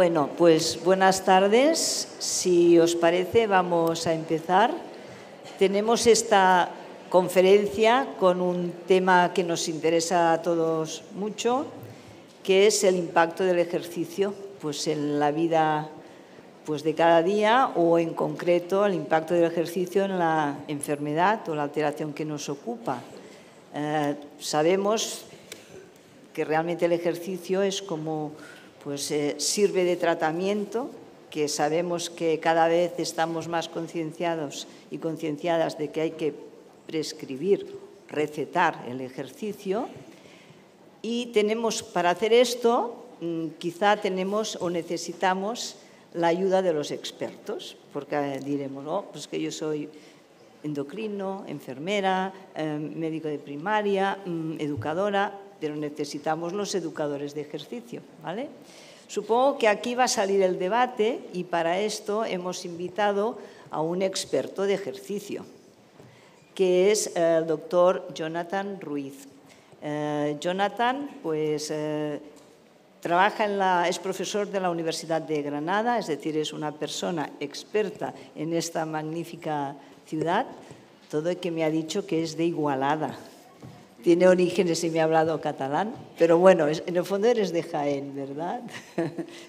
Bueno, pues buenas tardes. Si os parece, vamos a empezar. Tenemos esta conferencia con un tema que nos interesa a todos mucho, que es el impacto del ejercicio pues, en la vida pues, de cada día o, en concreto, el impacto del ejercicio en la enfermedad o la alteración que nos ocupa. Eh, sabemos que realmente el ejercicio es como pues eh, sirve de tratamiento, que sabemos que cada vez estamos más concienciados y concienciadas de que hay que prescribir, recetar el ejercicio. Y tenemos, para hacer esto, mm, quizá tenemos o necesitamos la ayuda de los expertos, porque eh, diremos, oh, pues que yo soy endocrino, enfermera, eh, médico de primaria, mm, educadora, pero necesitamos los educadores de ejercicio, ¿vale? Supongo que aquí va a salir el debate y para esto hemos invitado a un experto de ejercicio, que es eh, el doctor Jonathan Ruiz. Eh, Jonathan, pues eh, trabaja en la, es profesor de la Universidad de Granada, es decir, es una persona experta en esta magnífica ciudad, todo el que me ha dicho que es de Igualada tiene orígenes y me ha hablado catalán, pero bueno, en el fondo eres de Jaén, ¿verdad?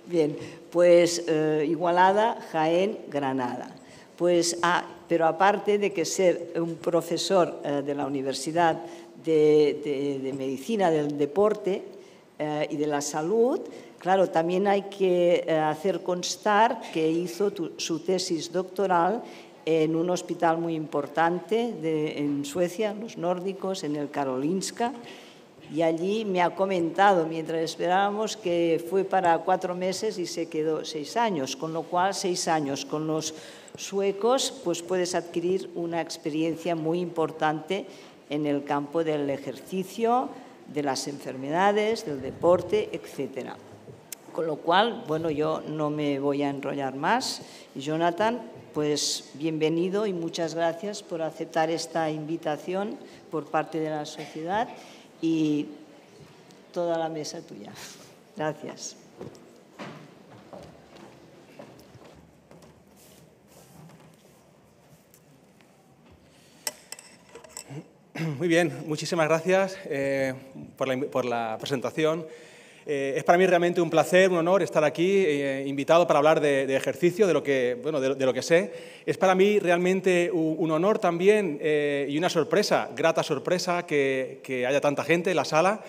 Bien, pues eh, Igualada, Jaén, Granada. Pues, ah, pero aparte de que ser un profesor eh, de la Universidad de, Medicina del Deporte eh, y de la Salud, claro, también hay que hacer constar que hizo su tesis doctoral en un hospital muy importante en Suecia, los nórdicos, en el Karolinska, y allí me ha comentado, mientras esperábamos, que fue para cuatro meses y se quedó seis años, con lo cual seis años con los suecos, pues puedes adquirir una experiencia muy importante en el campo del ejercicio, de las enfermedades, del deporte, etcétera. Con lo cual, bueno, yo no me voy a enrollar más. Jonathan, pues bienvenido y muchas gracias por aceptar esta invitación por parte de la sociedad y toda la mesa tuya. Gracias. Muy bien, muchísimas gracias eh, por, la, por la presentación. Eh, es para mí realmente un placer, un honor estar aquí, eh, invitado para hablar de, ejercicio, de lo, que, sé. Es para mí realmente un, honor también eh, y una sorpresa, grata sorpresa, que haya tanta gente en la sala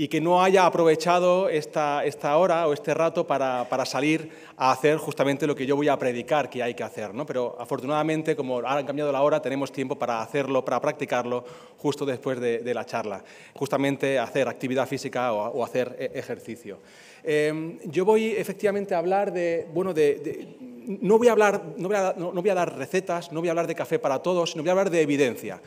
y que no haya aprovechado esta, esta hora o este rato para, para, salir a hacer justamente lo que yo voy a predicar que hay que hacer. ¿no? Pero afortunadamente, como han cambiado la hora, tenemos tiempo para hacerlo, para practicarlo justo después de, la charla. Justamente hacer actividad física o, hacer e, ejercicio. Em, yo voy efectivamente a hablar de, bueno, de, no voy a hablar, no voy a, no voy a dar recetas, no voy a hablar de café para todos, sino voy a hablar de evidencia.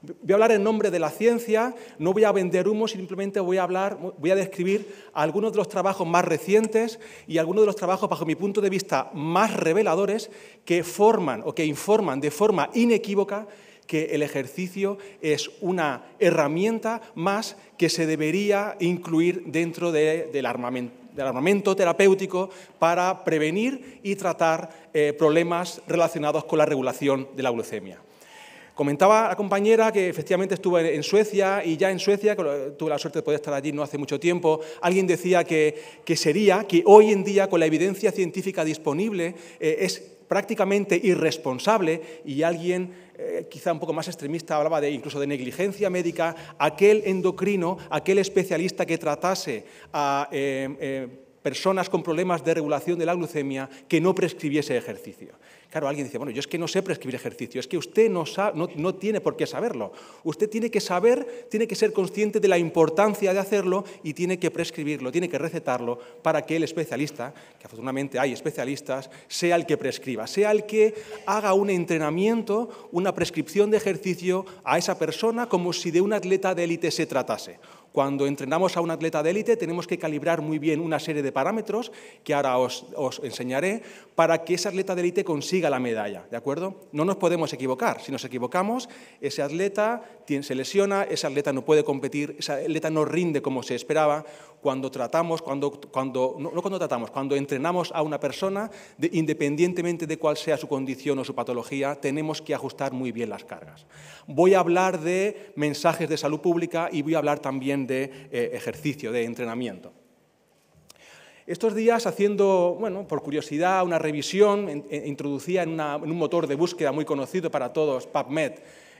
Voy a hablar en nombre de la ciencia, no voy a vender humo, simplemente voy a hablar, voy a describir algunos de los trabajos más recientes y algunos de los trabajos, bajo mi punto de vista, más reveladores que forman o que informan de forma inequívoca que el ejercicio es una herramienta más que se debería incluir dentro del, armamento, terapéutico para prevenir y tratar eh, problemas relacionados con la regulación de la glucemia. Comentaba la compañera que efectivamente estuvo en Suecia y ya en Suecia, tuve la suerte de poder estar allí no hace mucho tiempo, alguien decía que, sería, que hoy en día con la evidencia científica disponible eh, es prácticamente irresponsable y alguien eh, quizá un poco más extremista hablaba de incluso de negligencia médica, aquel endocrino, aquel especialista que tratase a eh, personas con problemas de regulación de la glucemia que no prescribiese ejercicio. Claro, alguien dice, bueno, yo es que no sé prescribir ejercicio, es que usted no, sabe, no, tiene por qué saberlo. Usted tiene que saber, tiene que ser consciente de la importancia de hacerlo y tiene que prescribirlo, tiene que recetarlo para que el especialista, que afortunadamente hay especialistas, sea el que prescriba, sea el que haga un entrenamiento, una prescripción de ejercicio a esa persona como si de un atleta de élite se tratase cuando entrenamos a un atleta de élite tenemos que calibrar muy bien una serie de parámetros que ahora os, enseñaré para que ese atleta de élite consiga la medalla, ¿de acuerdo? No nos podemos equivocar. Si nos equivocamos, ese atleta se lesiona, ese atleta no puede competir, ese atleta no rinde como se esperaba cuando tratamos, cuando, cuando no, cuando tratamos, cuando entrenamos a una persona, independientemente de cuál sea su condición o su patología, tenemos que ajustar muy bien las cargas. Voy a hablar de mensajes de salud pública y voy a hablar también de eh, ejercicio, de entrenamiento. Estos días, haciendo, bueno, por curiosidad, una revisión, eh, introducía en, un motor de búsqueda muy conocido para todos, PubMed,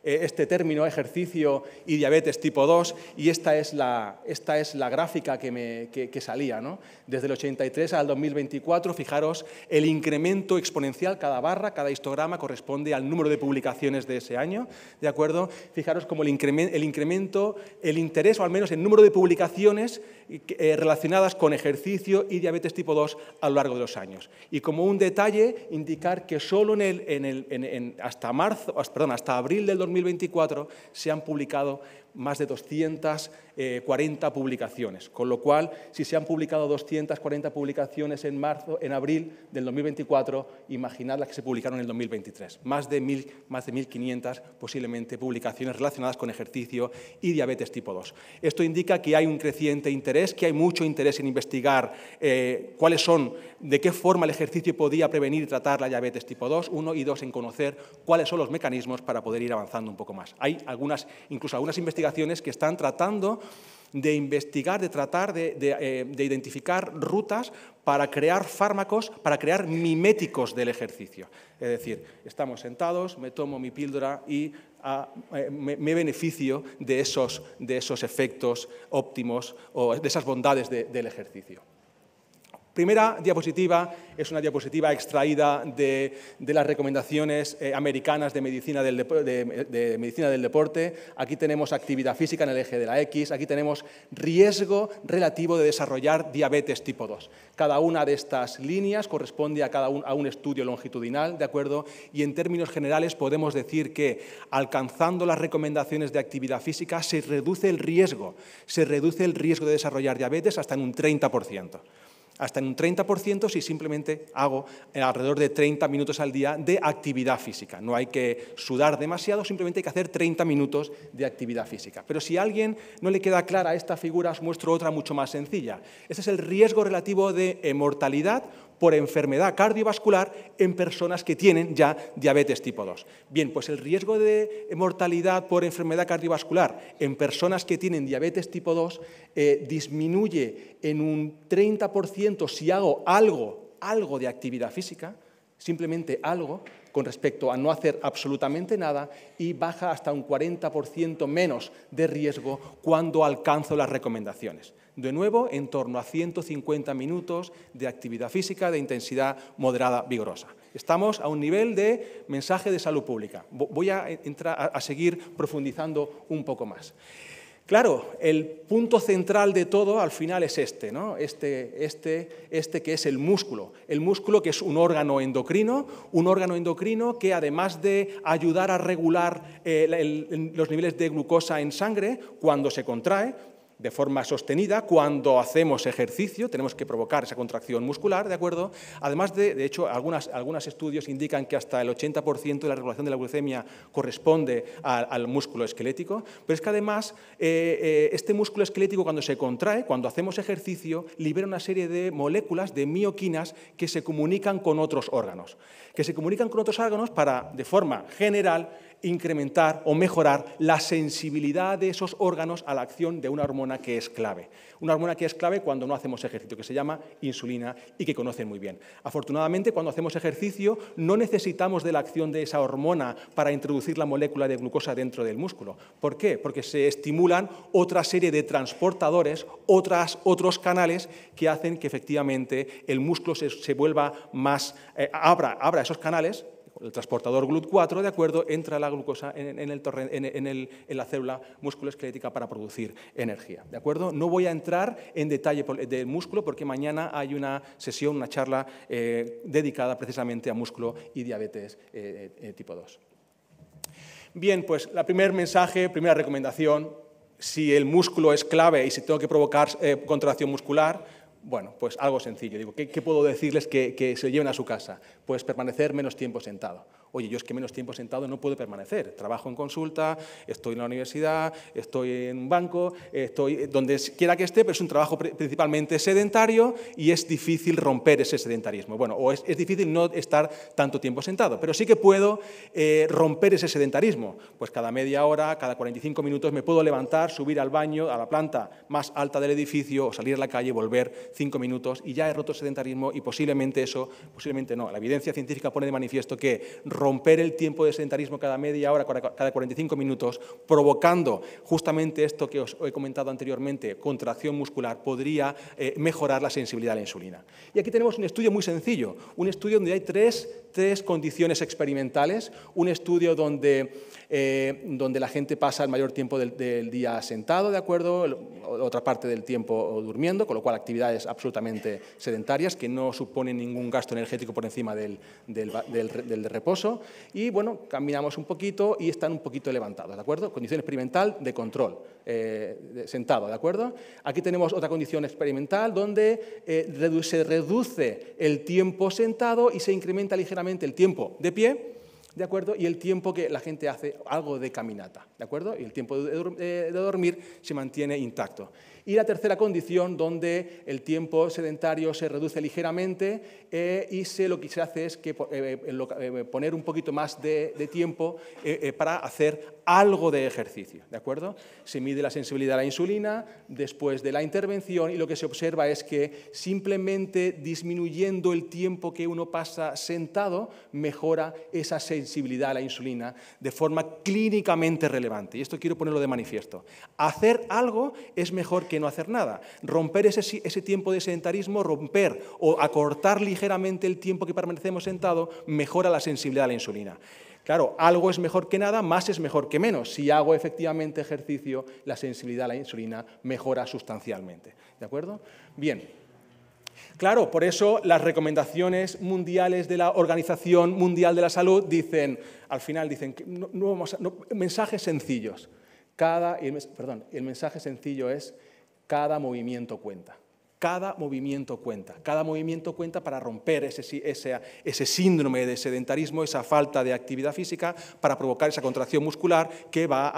eh, este término ejercicio y diabetes tipo 2 y esta es la, esta es la gráfica que, me, que, salía. ¿no? Desde el 83 al 2024, fijaros, el incremento exponencial, cada barra, cada histograma corresponde al número de publicaciones de ese año, ¿de acuerdo? Fijaros como el, incremento, el, incremento, el interés o al menos el número de publicaciones eh, eh, relacionadas con ejercicio y diabetes tipo 2 a lo largo de los años. Y como un detalle, indicar que solo en el, en el en, hasta, marzo, perdón, hasta abril del 2024, 2024 se han publicado más de 240 eh, publicaciones, con lo cual, si se han publicado 240 publicaciones en marzo, en abril del 2024, imaginad las que se publicaron en el 2023, más de, más de 1.500 posiblemente publicaciones relacionadas con ejercicio y diabetes tipo 2. Esto indica que hay un creciente interés, que hay mucho interés en investigar eh, cuáles son, de qué forma el ejercicio podía prevenir y tratar la diabetes tipo 2, 1 y 2, en conocer cuáles son los mecanismos para poder ir avanzando un poco más. Hay algunas, incluso algunas investigaciones que están tratando de investigar, de tratar eh, de, identificar rutas para crear fármacos, para crear miméticos del ejercicio. Es decir, estamos sentados, me tomo mi píldora y ah, eh, me, beneficio de esos, efectos óptimos o de esas bondades del ejercicio primera diapositiva es una diapositiva extraída de, las recomendaciones eh, americanas de medicina, del de, medicina del deporte. Aquí tenemos actividad física en el eje de la X. Aquí tenemos riesgo relativo de desarrollar diabetes tipo 2. Cada una de estas líneas corresponde a, cada un, a un estudio longitudinal, ¿de acuerdo? Y en términos generales podemos decir que alcanzando las recomendaciones de actividad física se reduce el riesgo, se reduce el riesgo de desarrollar diabetes hasta en un 30% hasta en un 30% si simplemente hago eh, alrededor de 30 minutos al día de actividad física. No hay que sudar demasiado, simplemente hay que hacer 30 minutos de actividad física. Pero si a alguien no le queda clara esta figura, os muestro otra mucho más sencilla. Este es el riesgo relativo de mortalidad por enfermedad cardiovascular en personas que tienen ya diabetes tipo 2. Bien, pues el riesgo de mortalidad por enfermedad cardiovascular en personas que tienen diabetes tipo 2 eh, disminuye en un 30% si hago algo, algo de actividad física, simplemente algo, con respecto a no hacer absolutamente nada y baja hasta un 40% menos de riesgo cuando alcanzo las recomendaciones de nuevo en torno a 150 minutos de actividad física de intensidad moderada vigorosa. Estamos a un nivel de mensaje de salud pública. Voy a, entrar, a seguir profundizando un poco más. Claro, el punto central de todo al final es este, ¿no? Este, este, este que es el músculo. El músculo que es un órgano endocrino, un órgano endocrino que además de ayudar a regular eh, los niveles de glucosa en sangre, cuando se contrae, de forma sostenida. Cuando hacemos ejercicio tenemos que provocar esa contracción muscular, ¿de acuerdo? Además de, de hecho, algunos estudios indican que hasta el 80% de la regulación de la glucemia corresponde al músculo esquelético, pero es que además eh, eh, este músculo esquelético cuando se contrae, cuando hacemos ejercicio, libera una serie de moléculas, de mioquinas, que se comunican con otros órganos, que se comunican con otros órganos para, de forma general, incrementar o mejorar la sensibilidad de esos órganos a la acción de una hormona que es clave. Una hormona que es clave cuando no hacemos ejercicio, que se llama insulina y que conocen muy bien. Afortunadamente, cuando hacemos ejercicio, no necesitamos de la acción de esa hormona para introducir la molécula de glucosa dentro del músculo. ¿Por qué? Porque se estimulan otra serie de transportadores, otras, otros canales que hacen que efectivamente el músculo se, vuelva más, eh, abra, abra esos canales el transportador GLUT4, ¿de acuerdo?, entra la glucosa en, la célula musculoesquelética para producir energía, ¿de acuerdo? No voy a entrar en detalle del músculo porque mañana hay una sesión, una charla eh, dedicada precisamente a músculo y diabetes eh, eh, tipo 2. Bien, pues la primer mensaje, primera recomendación, si el músculo es clave y si tengo que provocar contracción muscular, bueno, pues algo sencillo. Digo, ¿qué, puedo decirles que, que, se lleven a su casa? Pues permanecer menos tiempo sentado oye, yo es que menos tiempo sentado no puedo permanecer. Trabajo en consulta, estoy en la universidad, estoy en un banco, estoy eh, donde quiera que esté, pero es un trabajo principalmente sedentario y es difícil romper ese sedentarismo. Bueno, o es, es difícil no estar tanto tiempo sentado, pero sí que puedo eh, romper ese sedentarismo. Pues cada media hora, cada 45 minutos me puedo levantar, subir al baño, a la planta más alta del edificio o salir a la calle, volver cinco minutos y ya he roto sedentarismo y posiblemente eso, posiblemente no. La evidencia científica pone de manifiesto que romper el tiempo de sedentarismo cada media hora, cada 45 minutos, provocando justamente esto que os he comentado anteriormente, contracción muscular, podría eh, mejorar la sensibilidad a la insulina. Y aquí tenemos un estudio muy sencillo, un estudio donde hay tres tres condiciones experimentales, un estudio donde, eh, donde la gente pasa el mayor tiempo del, día sentado, ¿de acuerdo? otra parte del tiempo durmiendo, con lo cual actividades absolutamente sedentarias que no suponen ningún gasto energético por encima del, del, reposo. Y bueno, caminamos un poquito y están un poquito levantados, ¿de acuerdo? Condición experimental de control, eh, sentado, ¿de acuerdo? Aquí tenemos otra condición experimental donde eh, se reduce el tiempo sentado y se incrementa ligeramente el tiempo de pie, ¿de acuerdo? Y el tiempo que la gente hace algo de caminata, ¿de acuerdo? Y el tiempo de, eh, dormir se mantiene intacto. Y la tercera condición, donde el tiempo sedentario se reduce ligeramente eh, y se, lo que se hace es que, eh, poner un poquito más de, tiempo para hacer algo de ejercicio, ¿de acuerdo? Se mide la sensibilidad a la insulina después de la intervención y lo que se observa es que simplemente disminuyendo el tiempo que uno pasa sentado mejora esa sensibilidad a la insulina de forma clínicamente relevante. Y esto quiero ponerlo de manifiesto. Hacer algo es mejor que no hacer nada. Romper ese, tiempo de sedentarismo, romper o acortar ligeramente el tiempo que permanecemos sentado mejora la sensibilidad a la insulina. Claro, algo es mejor que nada, más es mejor que menos. Si hago efectivamente ejercicio, la sensibilidad a la insulina mejora sustancialmente. ¿De acuerdo? Bien. Claro, por eso las recomendaciones mundiales de la Organización Mundial de la Salud dicen, al final dicen, mensajes sencillos. perdón, el mensaje sencillo es, cada movimiento cuenta. Cada movimiento cuenta, cada movimiento cuenta para romper ese, ese, ese, síndrome de sedentarismo, esa falta de actividad física, para provocar esa contracción muscular que va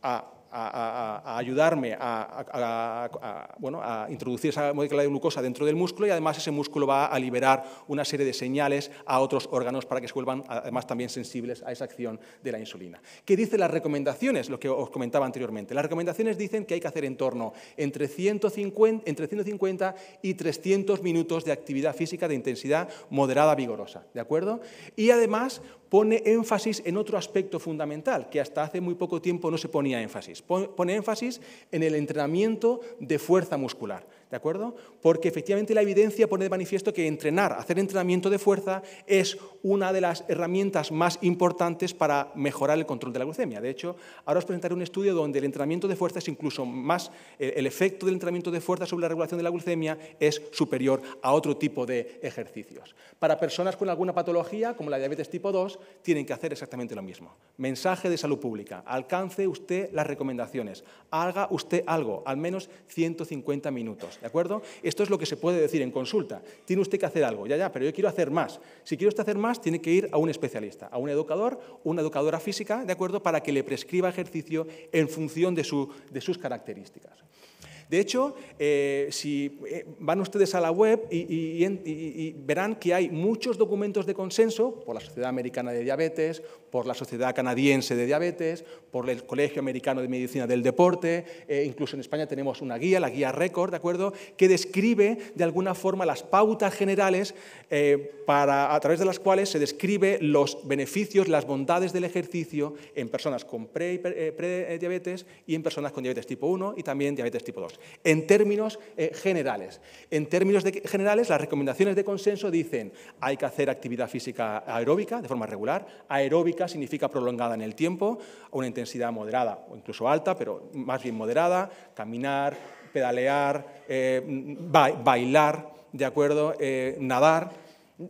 a a, ayudarme a, bueno, a introducir esa molécula de glucosa dentro del músculo y además ese músculo va a liberar una serie de señales a otros órganos para que se vuelvan además también sensibles a esa acción de la insulina. ¿Qué dicen las recomendaciones? Lo que os comentaba anteriormente. Las recomendaciones dicen que hay que hacer en torno entre 150, entre 150 y 300 minutos de actividad física de intensidad moderada vigorosa, ¿de acuerdo? Y además pone énfasis en otro aspecto fundamental, que hasta hace muy poco tiempo no se ponía énfasis. Pone énfasis en el entrenamiento de fuerza muscular. ¿De acuerdo? Porque efectivamente la evidencia pone de manifiesto que entrenar, hacer entrenamiento de fuerza es una de las herramientas más importantes para mejorar el control de la glucemia. De hecho, ahora os presentaré un estudio donde el entrenamiento de fuerza es incluso más, eh, el efecto del entrenamiento de fuerza sobre la regulación de la glucemia es superior a otro tipo de ejercicios. Para personas con alguna patología, como la diabetes tipo 2, tienen que hacer exactamente lo mismo. Mensaje de salud pública, alcance usted las recomendaciones, haga usted algo, al menos 150 minutos ¿De acuerdo? Esto es lo que se puede decir en consulta. Tiene usted que hacer algo, ya, ya, pero yo quiero hacer más. Si quiere usted hacer más, tiene que ir a un especialista, a un educador, una educadora física, ¿de acuerdo? Para que le prescriba ejercicio en función de, su, de sus características. De hecho, eh, si eh, van ustedes a la web y, verán que hay muchos documentos de consenso por la Sociedad Americana de Diabetes, por la Sociedad Canadiense de Diabetes, por el Colegio Americano de Medicina del Deporte, eh, incluso en España tenemos una guía, la guía Récord, ¿de acuerdo?, que describe de alguna forma las pautas generales eh, para, a través de las cuales se describe los beneficios, las bondades del ejercicio en personas con prediabetes y en personas con diabetes tipo 1 y también diabetes tipo 2. En términos eh, generales, en términos generales, las recomendaciones de consenso dicen hay que hacer actividad física aeróbica de forma regular, aeróbica significa prolongada en el tiempo, a una intensidad moderada o incluso alta, pero más bien moderada, caminar, pedalear, eh, bailar, ¿de acuerdo? Eh, nadar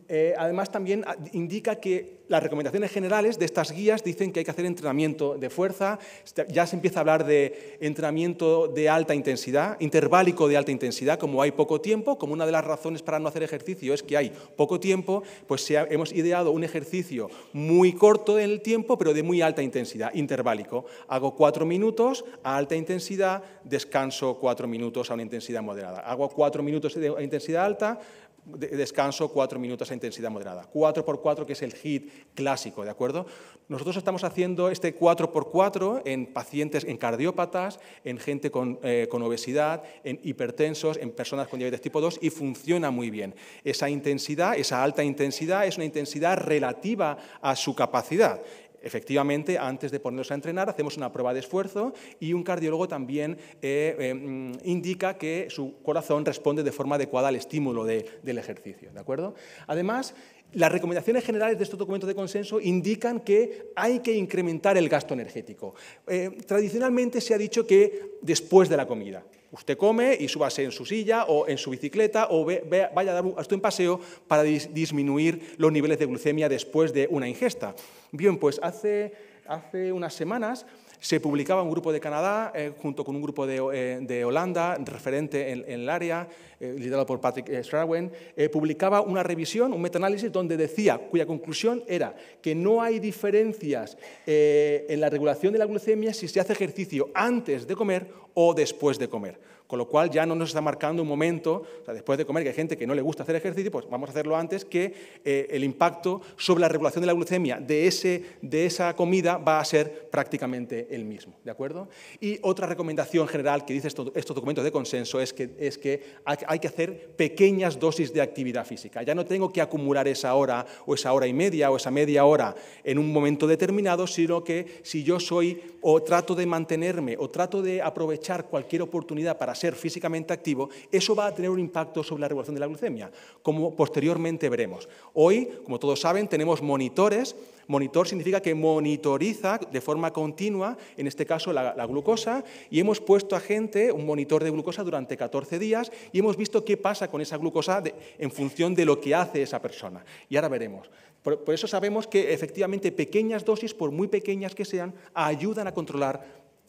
eh, además, también ah, indica que las recomendaciones generales de estas guías dicen que hay que hacer entrenamiento de fuerza, este, ya se empieza a hablar de entrenamiento de alta intensidad, interválico de alta intensidad, como hay poco tiempo, como una de las razones para no hacer ejercicio es que hay poco tiempo, pues hemos ideado un ejercicio muy corto en el tiempo, pero de muy alta intensidad, interválico. Hago cuatro minutos a alta intensidad, descanso cuatro minutos a una intensidad moderada. Hago cuatro minutos de intensidad alta, descanso, cuatro minutos a intensidad moderada. 4 por 4 que es el hit clásico, ¿de acuerdo? Nosotros estamos haciendo este 4 por 4 en pacientes, en cardiópatas, en gente con, eh, con, obesidad, en hipertensos, en personas con diabetes tipo 2 y funciona muy bien. Esa intensidad, esa alta intensidad, es una intensidad relativa a su capacidad. Efectivamente, antes de ponernos a entrenar, hacemos una prueba de esfuerzo y un cardiólogo también eh, em, indica que su corazón responde de forma adecuada al estímulo del ejercicio. ¿de acuerdo? Además, las recomendaciones generales de estos documentos de consenso indican que hay que incrementar el gasto energético. Eh, tradicionalmente se ha dicho que después de la comida. Usted come y súbase en su silla o en su bicicleta o vaya a dar un, paseo para disminuir los niveles de glucemia después de una ingesta. Bien, pues hace, hace unas semanas se publicaba un grupo de Canadá eh, junto con un grupo de, eh, Holanda, referente en, el área, eh, liderado por Patrick Strawen, publicaba una revisión, un metaanálisis, donde decía, cuya conclusión era que no hay diferencias en la regulación de la glucemia si se hace ejercicio antes de comer o después de comer. Con lo cual ya no nos está marcando un momento, después de comer, que hay gente que no le gusta hacer ejercicio, pues vamos a hacerlo antes, que eh, el impacto sobre la regulación de la glucemia de, ese, de esa comida va a ser prácticamente el mismo. ¿De acuerdo? Y otra recomendación general que dice estos documentos de consenso es que, es que hay que hacer pequeñas dosis de actividad física. Ya no tengo que acumular esa hora o esa hora y media o esa media hora en un momento determinado, sino que si yo soy o trato de mantenerme o trato de aprovechar cualquier oportunidad para ser físicamente activo, eso va a tener un impacto sobre la regulación de la glucemia, como posteriormente veremos. Hoy, como todos saben, tenemos monitores. Monitor significa que monitoriza de forma continua, en este caso la, glucosa, y hemos puesto a gente un monitor de glucosa durante 14 días y hemos visto qué pasa con esa glucosa en función de lo que hace esa persona. Y ahora veremos. por eso sabemos que efectivamente pequeñas dosis, por muy pequeñas que sean, ayudan a controlar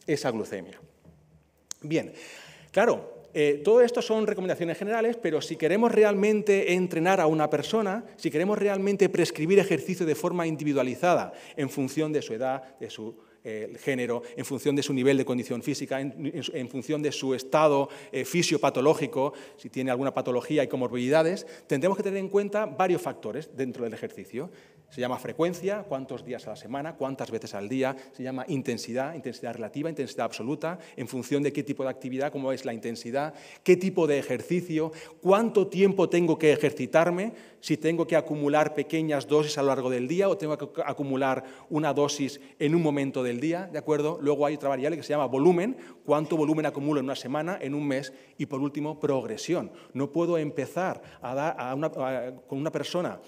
esa glucemia. Bien, Claro, eh, todo esto son recomendaciones generales, pero si queremos realmente entrenar a una persona, si queremos realmente prescribir ejercicio de forma individualizada en función de su edad, de su el género, en función de su nivel de condición física, en, función de su estado eh, fisiopatológico, si tiene alguna patología y comorbilidades, tendremos que tener en cuenta varios factores dentro del ejercicio. Se llama frecuencia, cuántos días a la semana, cuántas veces al día, se llama intensidad, intensidad relativa, intensidad absoluta, en función de qué tipo de actividad, cómo es la intensidad, qué tipo de ejercicio, cuánto tiempo tengo que ejercitarme, si tengo que acumular pequeñas dosis a lo largo del día o tengo que acumular una dosis en un momento del día, ¿de acuerdo? Luego hay otra variable que se llama volumen, cuánto volumen acumulo en una semana, en un mes, y por último, progresión. No puedo empezar con una persona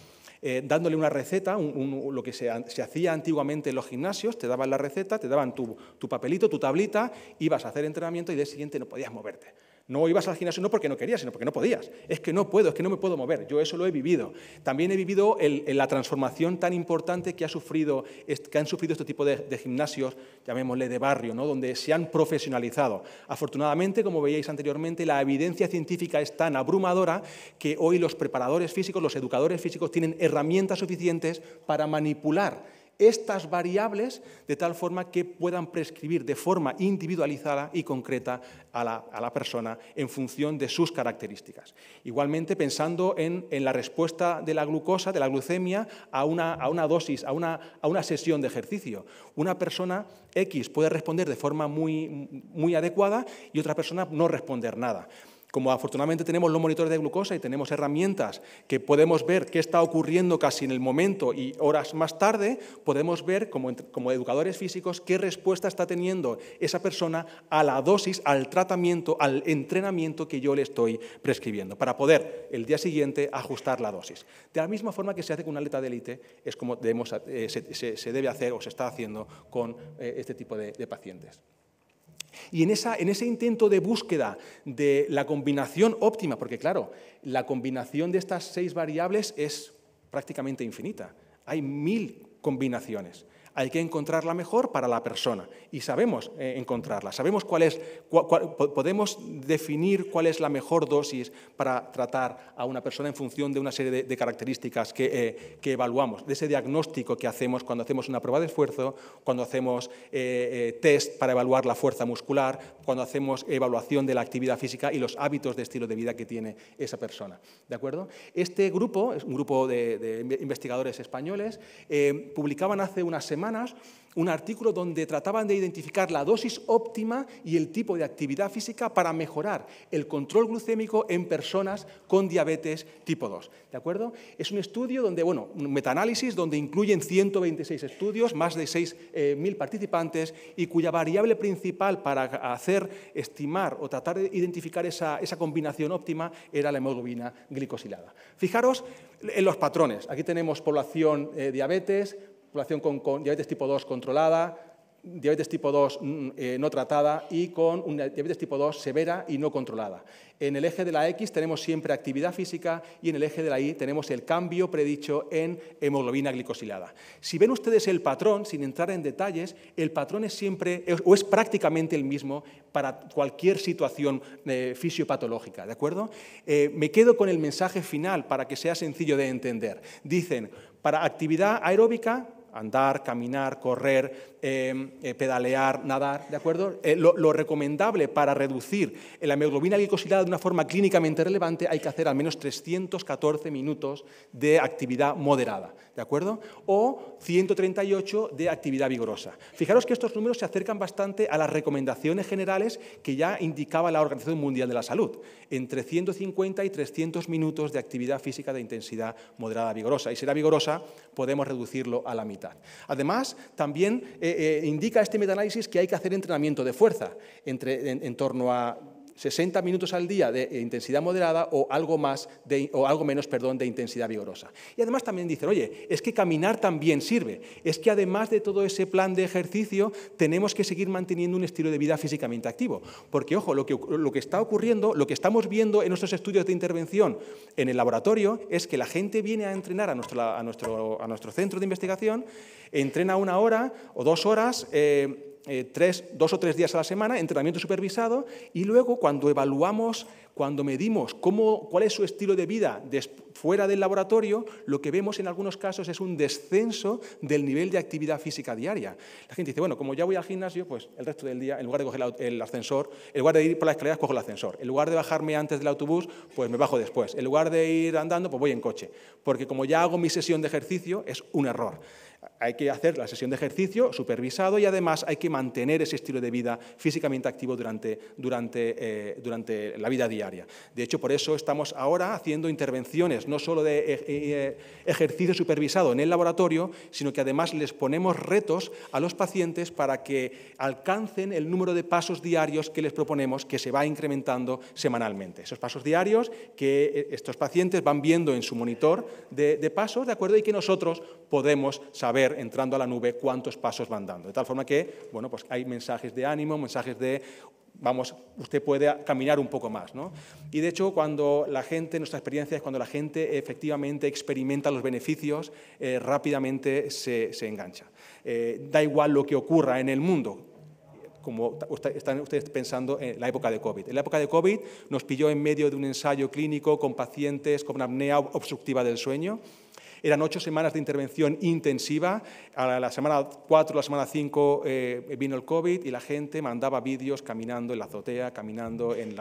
eh, dándole una receta, lo que se, hacía antiguamente en los gimnasios, te daban la receta, te daban tu, papelito, tu tablita, ibas a hacer entrenamiento y de siguiente no podías moverte. No ibas al gimnasio no porque no querías, sino porque no podías. Es que no puedo, es que no me puedo mover. Yo eso lo he vivido. También he vivido la transformación tan importante que, ha sufrido, que han sufrido este tipo de, gimnasios, llamémosle de barrio, ¿no? donde se han profesionalizado. Afortunadamente, como veíais anteriormente, la evidencia científica es tan abrumadora que hoy los preparadores físicos, los educadores físicos, tienen herramientas suficientes para manipular estas variables de tal forma que puedan prescribir de forma individualizada y concreta a la, persona en función de sus características. Igualmente, pensando en, la respuesta de la glucosa, de la glucemia, a una, dosis, a una, a una, sesión de ejercicio. Una persona X puede responder de forma muy, muy adecuada y otra persona no responder nada. Como afortunadamente tenemos los monitores de glucosa y tenemos herramientas que podemos ver qué está ocurriendo casi en el momento y horas más tarde, podemos ver como, educadores físicos qué respuesta está teniendo esa persona a la dosis, al tratamiento, al entrenamiento que yo le estoy prescribiendo, para poder el día siguiente ajustar la dosis. De la misma forma que se hace con una atleta de élite, es como eh, se, debe hacer o se está haciendo con eh, este tipo de pacientes. Y en, ese intento de búsqueda de la combinación óptima, porque claro, la combinación de estas seis variables es prácticamente infinita. Hay mil combinaciones hay que encontrar la mejor para la persona y sabemos eh, encontrarla, sabemos cuál es, podemos definir cuál es la mejor dosis para tratar a una persona en función de una serie de, características eh, que, evaluamos, de ese diagnóstico que hacemos cuando hacemos una prueba de esfuerzo, cuando hacemos eh, test para evaluar la fuerza muscular, cuando hacemos evaluación de la actividad física y los hábitos de estilo de vida que tiene esa persona. ¿De acuerdo? Este grupo, es un grupo de, de investigadores españoles, publicaban hace unas semana un artículo donde trataban de identificar la dosis óptima y el tipo de actividad física para mejorar el control glucémico en personas con diabetes tipo 2. ¿De acuerdo? Es un estudio donde, bueno, un metaanálisis donde incluyen 126 estudios, más de 6.000 participantes y cuya variable principal para hacer estimar o tratar de identificar esa, combinación óptima era la hemoglobina glicosilada. Fijaros en los patrones. Aquí tenemos población eh, diabetes, población con, diabetes tipo 2 controlada, diabetes tipo 2 mm, eh, no tratada y con diabetes tipo 2 severa y no controlada. En el eje de la X tenemos siempre actividad física y en el eje de la Y tenemos el cambio predicho en hemoglobina glicosilada. Si ven ustedes el patrón, sin entrar en detalles, el patrón es siempre o es prácticamente el mismo para cualquier situación eh, fisiopatológica, ¿de acuerdo? Eh, me quedo con el mensaje final para que sea sencillo de entender. Dicen, para actividad aeróbica andar, caminar, correr, eh, eh, pedalear, nadar, ¿de acuerdo? Eh, lo, recomendable para reducir la hemoglobina glicosilada de una forma clínicamente relevante hay que hacer al menos 314 minutos de actividad moderada. ¿De acuerdo? O 138 de actividad vigorosa. Fijaros que estos números se acercan bastante a las recomendaciones generales que ya indicaba la Organización Mundial de la Salud, entre 150 y 300 minutos de actividad física de intensidad moderada vigorosa. Y si era vigorosa, podemos reducirlo a la mitad. Además, también eh, eh, indica este metanálisis que hay que hacer entrenamiento de fuerza en torno a 60 minutos al día de eh, intensidad moderada o algo, más de, o algo menos perdón, de intensidad vigorosa. Y además también dicen, oye, es que caminar también sirve. Es que además de todo ese plan de ejercicio, tenemos que seguir manteniendo un estilo de vida físicamente activo. Porque, ojo, lo que, lo que está ocurriendo, lo que estamos viendo en nuestros estudios de intervención en el laboratorio es que la gente viene a entrenar a nuestro, a nuestro, a nuestro centro de investigación, entrena una hora o dos horas. Eh, eh, tres, dos o tres días a la semana, entrenamiento supervisado, y luego cuando evaluamos, cuando medimos cómo, cuál es su estilo de vida fuera del laboratorio, lo que vemos en algunos casos es un descenso del nivel de actividad física diaria. La gente dice, bueno, como ya voy al gimnasio, pues el resto del día, en lugar de coger el ascensor, en lugar de ir por las escaleras, cojo el ascensor. En lugar de bajarme antes del autobús, pues me bajo después. En lugar de ir andando, pues voy en coche. Porque como ya hago mi sesión de ejercicio, es un error hay que hacer la sesión de ejercicio supervisado y además hay que mantener ese estilo de vida físicamente activo durante, durante, eh, durante la vida diaria. De hecho, por eso estamos ahora haciendo intervenciones no solo de eh, eh, ejercicio supervisado en el laboratorio, sino que además les ponemos retos a los pacientes para que alcancen el número de pasos diarios que les proponemos, que se va incrementando semanalmente. Esos pasos diarios que estos pacientes van viendo en su monitor de pasos, ¿de acuerdo? Y que nosotros podemos saber entrando a la nube cuántos pasos van dando. De tal forma que, bueno, pues hay mensajes de ánimo, mensajes de vamos, usted puede caminar un poco más. Y de hecho, cuando la gente, nuestra experiencia es cuando la gente efectivamente experimenta los beneficios, eh, rápidamente se, engancha. Eh, da igual lo que ocurra en el mundo, como están ustedes pensando en la época de COVID. En la época de COVID nos pilló en medio de un ensayo clínico con pacientes con apnea obstructiva del sueño eran ocho semanas de intervención intensiva. A la semana 4, la semana cinco eh, vino el COVID y la gente mandaba vídeos caminando en la azotea, caminando en,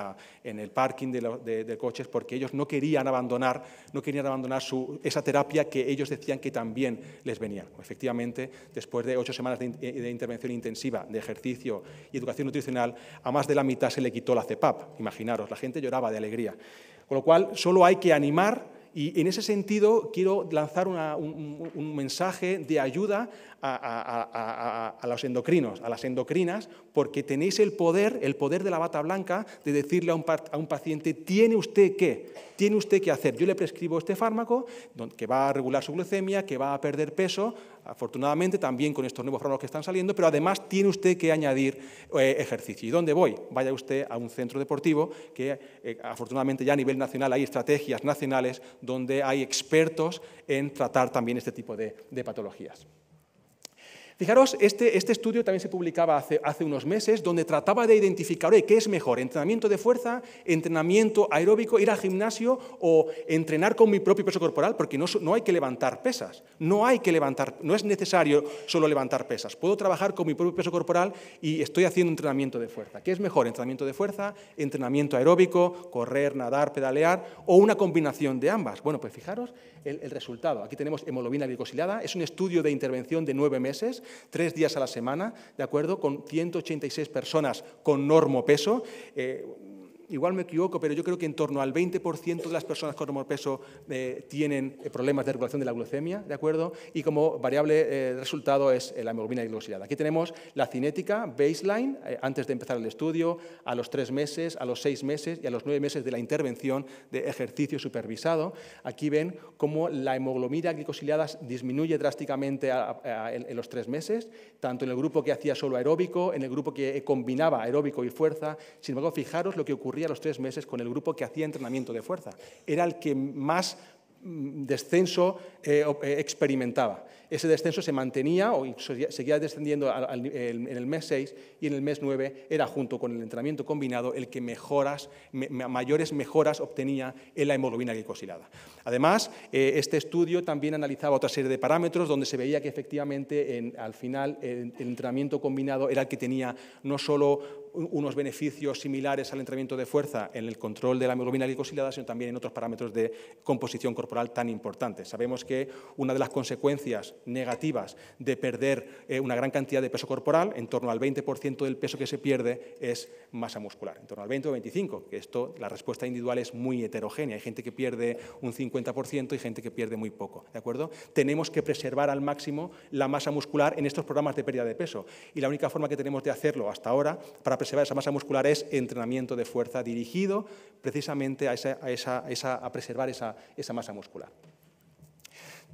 en el parking de, coches, porque ellos no querían abandonar, no querían abandonar su, esa terapia que ellos decían que también les venía. Efectivamente, después de ocho semanas de, eh, de intervención intensiva, de ejercicio y educación nutricional, a más de la mitad se le quitó la CEPAP. Imaginaros, la gente lloraba de alegría. Con lo cual, solo hay que animar y en ese sentido quiero lanzar un, mensaje de ayuda a, los endocrinos, a las endocrinas, porque tenéis el poder, el poder de la bata blanca, de decirle a un, paciente, tiene usted qué? tiene usted que hacer. Yo le prescribo este fármaco que va a regular su glucemia, que va a perder peso, afortunadamente también con estos nuevos programas que están saliendo, pero además tiene usted que añadir eh, ejercicio. ¿Y dónde voy? Vaya usted a un centro deportivo que eh, afortunadamente ya a nivel nacional hay estrategias nacionales donde hay expertos en tratar también este tipo de patologías. Fijaros, este, este estudio también se publicaba hace, hace, unos meses, donde trataba de identificar qué es mejor, entrenamiento de fuerza, entrenamiento aeróbico, ir al gimnasio o entrenar con mi propio peso corporal, porque no, no hay que levantar pesas, no hay que levantar, no es necesario solo levantar pesas, puedo trabajar con mi propio peso corporal y estoy haciendo entrenamiento de fuerza. ¿Qué es mejor, entrenamiento de fuerza, entrenamiento aeróbico, correr, nadar, pedalear o una combinación de ambas? Bueno, pues fijaros el, resultado. Aquí tenemos hemoglobina glicosilada, es un estudio de intervención de nueve meses tres días a la semana, ¿de acuerdo? Con 186 personas con normo peso. Eh, igual me equivoco, pero yo creo que en torno al 20% de las personas con homorpeso eh, tienen eh, problemas de regulación de la glucemia, ¿de acuerdo? Y como variable eh, resultado es la hemoglobina glicosilada. Aquí tenemos la cinética baseline, antes de empezar el estudio, a los tres meses, a los seis meses y a los nueve meses de la intervención de ejercicio supervisado. Aquí ven cómo la hemoglobina glicosilada disminuye drásticamente en, los tres meses, tanto en el grupo que hacía solo aeróbico, en el grupo que combinaba aeróbico y fuerza. Sin embargo, fijaros lo que ocurre los tres meses con el grupo que hacía entrenamiento de fuerza. Era el que más mm, descenso eh, eh, experimentaba. Ese descenso se mantenía o seguía descendiendo en el mes 6 y en el mes 9 era junto con el entrenamiento combinado el que mayores mejoras obtenía en la hemoglobina glicosilada. Además, eh, este estudio también analizaba otra serie de parámetros donde se veía que efectivamente al final el, el entrenamiento combinado era el que tenía no solo unos beneficios similares al entrenamiento de fuerza en el control de la hemoglobina glicosilada, sino también en otros parámetros de composición corporal tan importantes. Sabemos que una de las consecuencias negativas de perder eh, una gran cantidad de peso corporal, en torno al 20% del peso que se pierde es masa muscular, en torno al 20 o 25, que esto, la respuesta individual es muy heterogénea, hay gente que pierde un 50% y gente que pierde muy poco, ¿de acuerdo? Tenemos que preservar al máximo la masa muscular en estos programas de pérdida de peso y la única forma que tenemos de hacerlo hasta ahora para esa masa muscular es entrenamiento de fuerza dirigido precisamente a preservar esa masa muscular.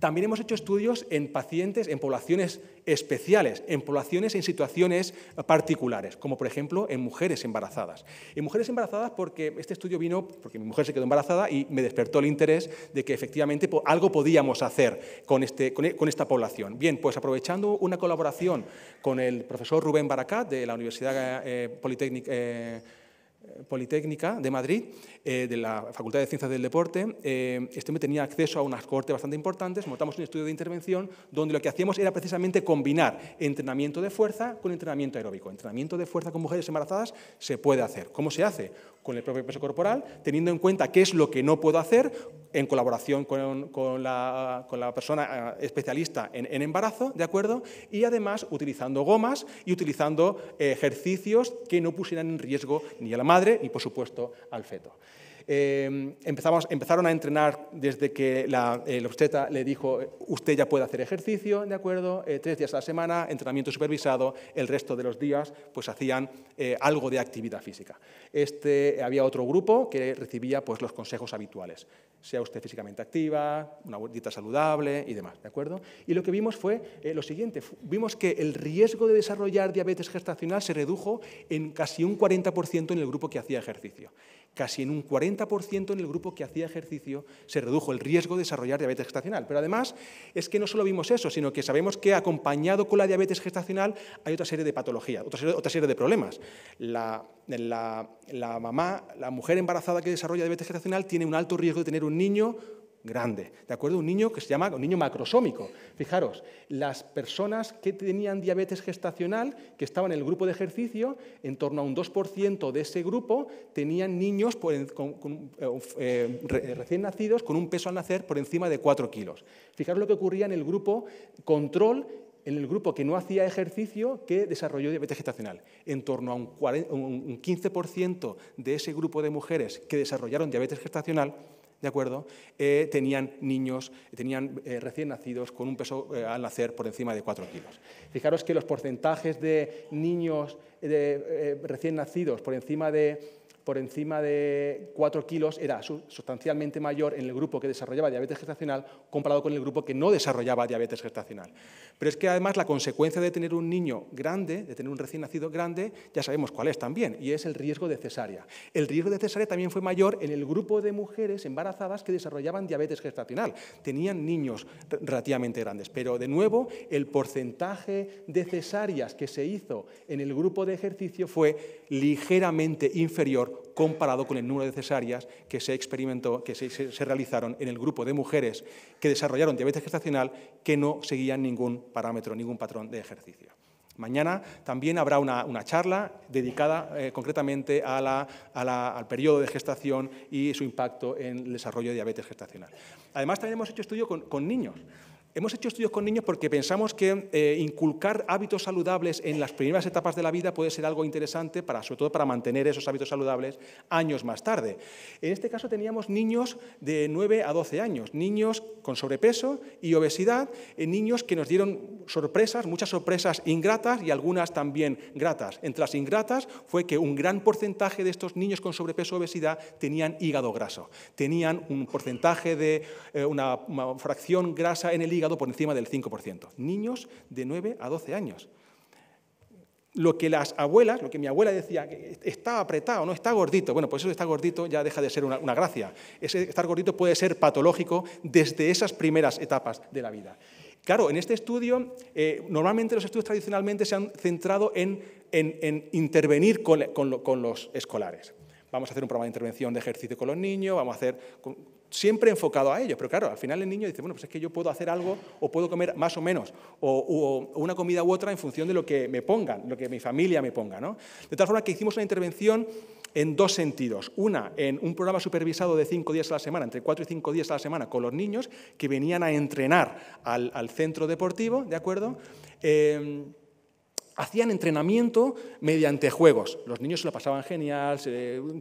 También hemos hecho estudios en pacientes, en poblaciones especiales, en poblaciones en situaciones eh, particulares, como por ejemplo en mujeres embarazadas. En mujeres embarazadas porque este estudio vino porque mi mujer se quedó embarazada y me despertó el interés de que efectivamente algo podíamos hacer con, este, e, con esta población. Bien, pues aprovechando una colaboración con el profesor Rubén Baracat de la Universidad eh, Politécnica. Eh, eh, Politécnica de Madrid, eh, de la Facultad de Ciencias del Deporte. Eh, este me tenía acceso a unas cortes bastante importantes, montamos un estudio de intervención donde lo que hacíamos era precisamente combinar entrenamiento de fuerza con entrenamiento aeróbico. Entrenamiento de fuerza con mujeres embarazadas se puede hacer. ¿Cómo se hace? Con el propio peso corporal, teniendo en cuenta qué es lo que no puedo hacer en colaboración con, la, persona especialista en, embarazo, ¿de acuerdo? Y además utilizando gomas y utilizando ejercicios que no pusieran en riesgo ni a la madre madre y, por supuesto, al feto. Em, empezamos, empezaron a entrenar desde que la, el obstetra le dijo, usted ya puede hacer ejercicio, ¿de acuerdo? Eh, tres días a la semana, entrenamiento supervisado, el resto de los días pues hacían eh, algo de actividad física. Este, había otro grupo que recibía pues, los consejos habituales. Sea usted físicamente activa, una dieta saludable y demás. ¿de acuerdo? Y lo que vimos fue eh, lo siguiente. Vimos que el riesgo de desarrollar diabetes gestacional se redujo en casi un 40% en el grupo que hacía ejercicio. Casi en un 40% en el grupo que hacía ejercicio se redujo el riesgo de desarrollar diabetes gestacional. Pero además es que no solo vimos eso, sino que sabemos que acompañado con la diabetes gestacional hay otra serie de patologías, otra serie, otra serie de problemas. La la, mamá, la mujer embarazada que desarrolla diabetes gestacional tiene un alto riesgo de tener un niño grande, ¿de acuerdo? Un niño que se llama un niño macrosómico. Fijaros, las personas que tenían diabetes gestacional, que estaban en el grupo de ejercicio, en torno a un 2% de ese grupo tenían niños eh, eh, recién nacidos con un peso al nacer por encima de 4 kilos. Fijaros lo que ocurría en el grupo control en el grupo que no hacía ejercicio que desarrolló diabetes gestacional. En torno a un, 15% de ese grupo de mujeres que desarrollaron diabetes gestacional, ¿de acuerdo? Eh, tenían niños, tenían eh, recién nacidos con un peso eh, al nacer por encima de 4 kilos. Fijaros que los porcentajes de niños recién nacidos por encima de por encima de 4 kilos era sustancialmente mayor en el grupo que desarrollaba diabetes gestacional comparado con el grupo que no desarrollaba diabetes gestacional. Pero es que además la consecuencia de tener un niño grande, de tener un recién nacido grande, ya sabemos cuál es también, y es el riesgo de cesárea. El riesgo de cesárea también fue mayor en el grupo de mujeres embarazadas que desarrollaban diabetes gestacional. Tenían niños relativamente grandes, pero de nuevo el porcentaje de cesáreas que se hizo en el grupo de ejercicio fue ligeramente inferior comparado con el número de cesáreas que se experimentó, que se, realizaron en el grupo de mujeres que desarrollaron diabetes gestacional que no seguían ningún parámetro, ningún patrón de ejercicio. Mañana también habrá una, charla dedicada eh, concretamente al periodo de gestación y su impacto en el desarrollo de diabetes gestacional. Además, también hemos hecho estudio con niños. Hemos hecho estudios con niños porque pensamos que eh, inculcar hábitos saludables en las primeras etapas de la vida puede ser algo interesante, para, sobre todo para mantener esos hábitos saludables años más tarde. En este caso teníamos niños de 9 a 12 años, niños con sobrepeso y obesidad, eh, niños que nos dieron sorpresas, muchas sorpresas ingratas y algunas también gratas. Entre las ingratas fue que un gran porcentaje de estos niños con sobrepeso o obesidad tenían hígado graso, tenían un porcentaje de eh, una fracción grasa en el hígado por encima del 5%. Niños de 9 a 12 años. Lo que las abuelas, lo que mi abuela decía, que está apretado, no está gordito. Bueno, pues eso de estar gordito ya deja de ser una, gracia. Ese estar gordito puede ser patológico desde esas primeras etapas de la vida. Claro, en este estudio, eh, normalmente los estudios tradicionalmente se han centrado en, intervenir con, los escolares. Vamos a hacer un programa de intervención de ejercicio con los niños, vamos a hacer siempre enfocado a ellos, Pero claro, al final el niño dice, bueno, pues es que yo puedo hacer algo o puedo comer más o menos, o, una comida u otra en función de lo que me pongan, lo que mi familia me ponga. ¿no? De tal forma que hicimos una intervención en dos sentidos. Una, en un programa supervisado de cinco días a la semana, entre cuatro y cinco días a la semana, con los niños que venían a entrenar al, centro deportivo, ¿de acuerdo? Em, hacían entrenamiento mediante juegos. Los niños se lo pasaban genial,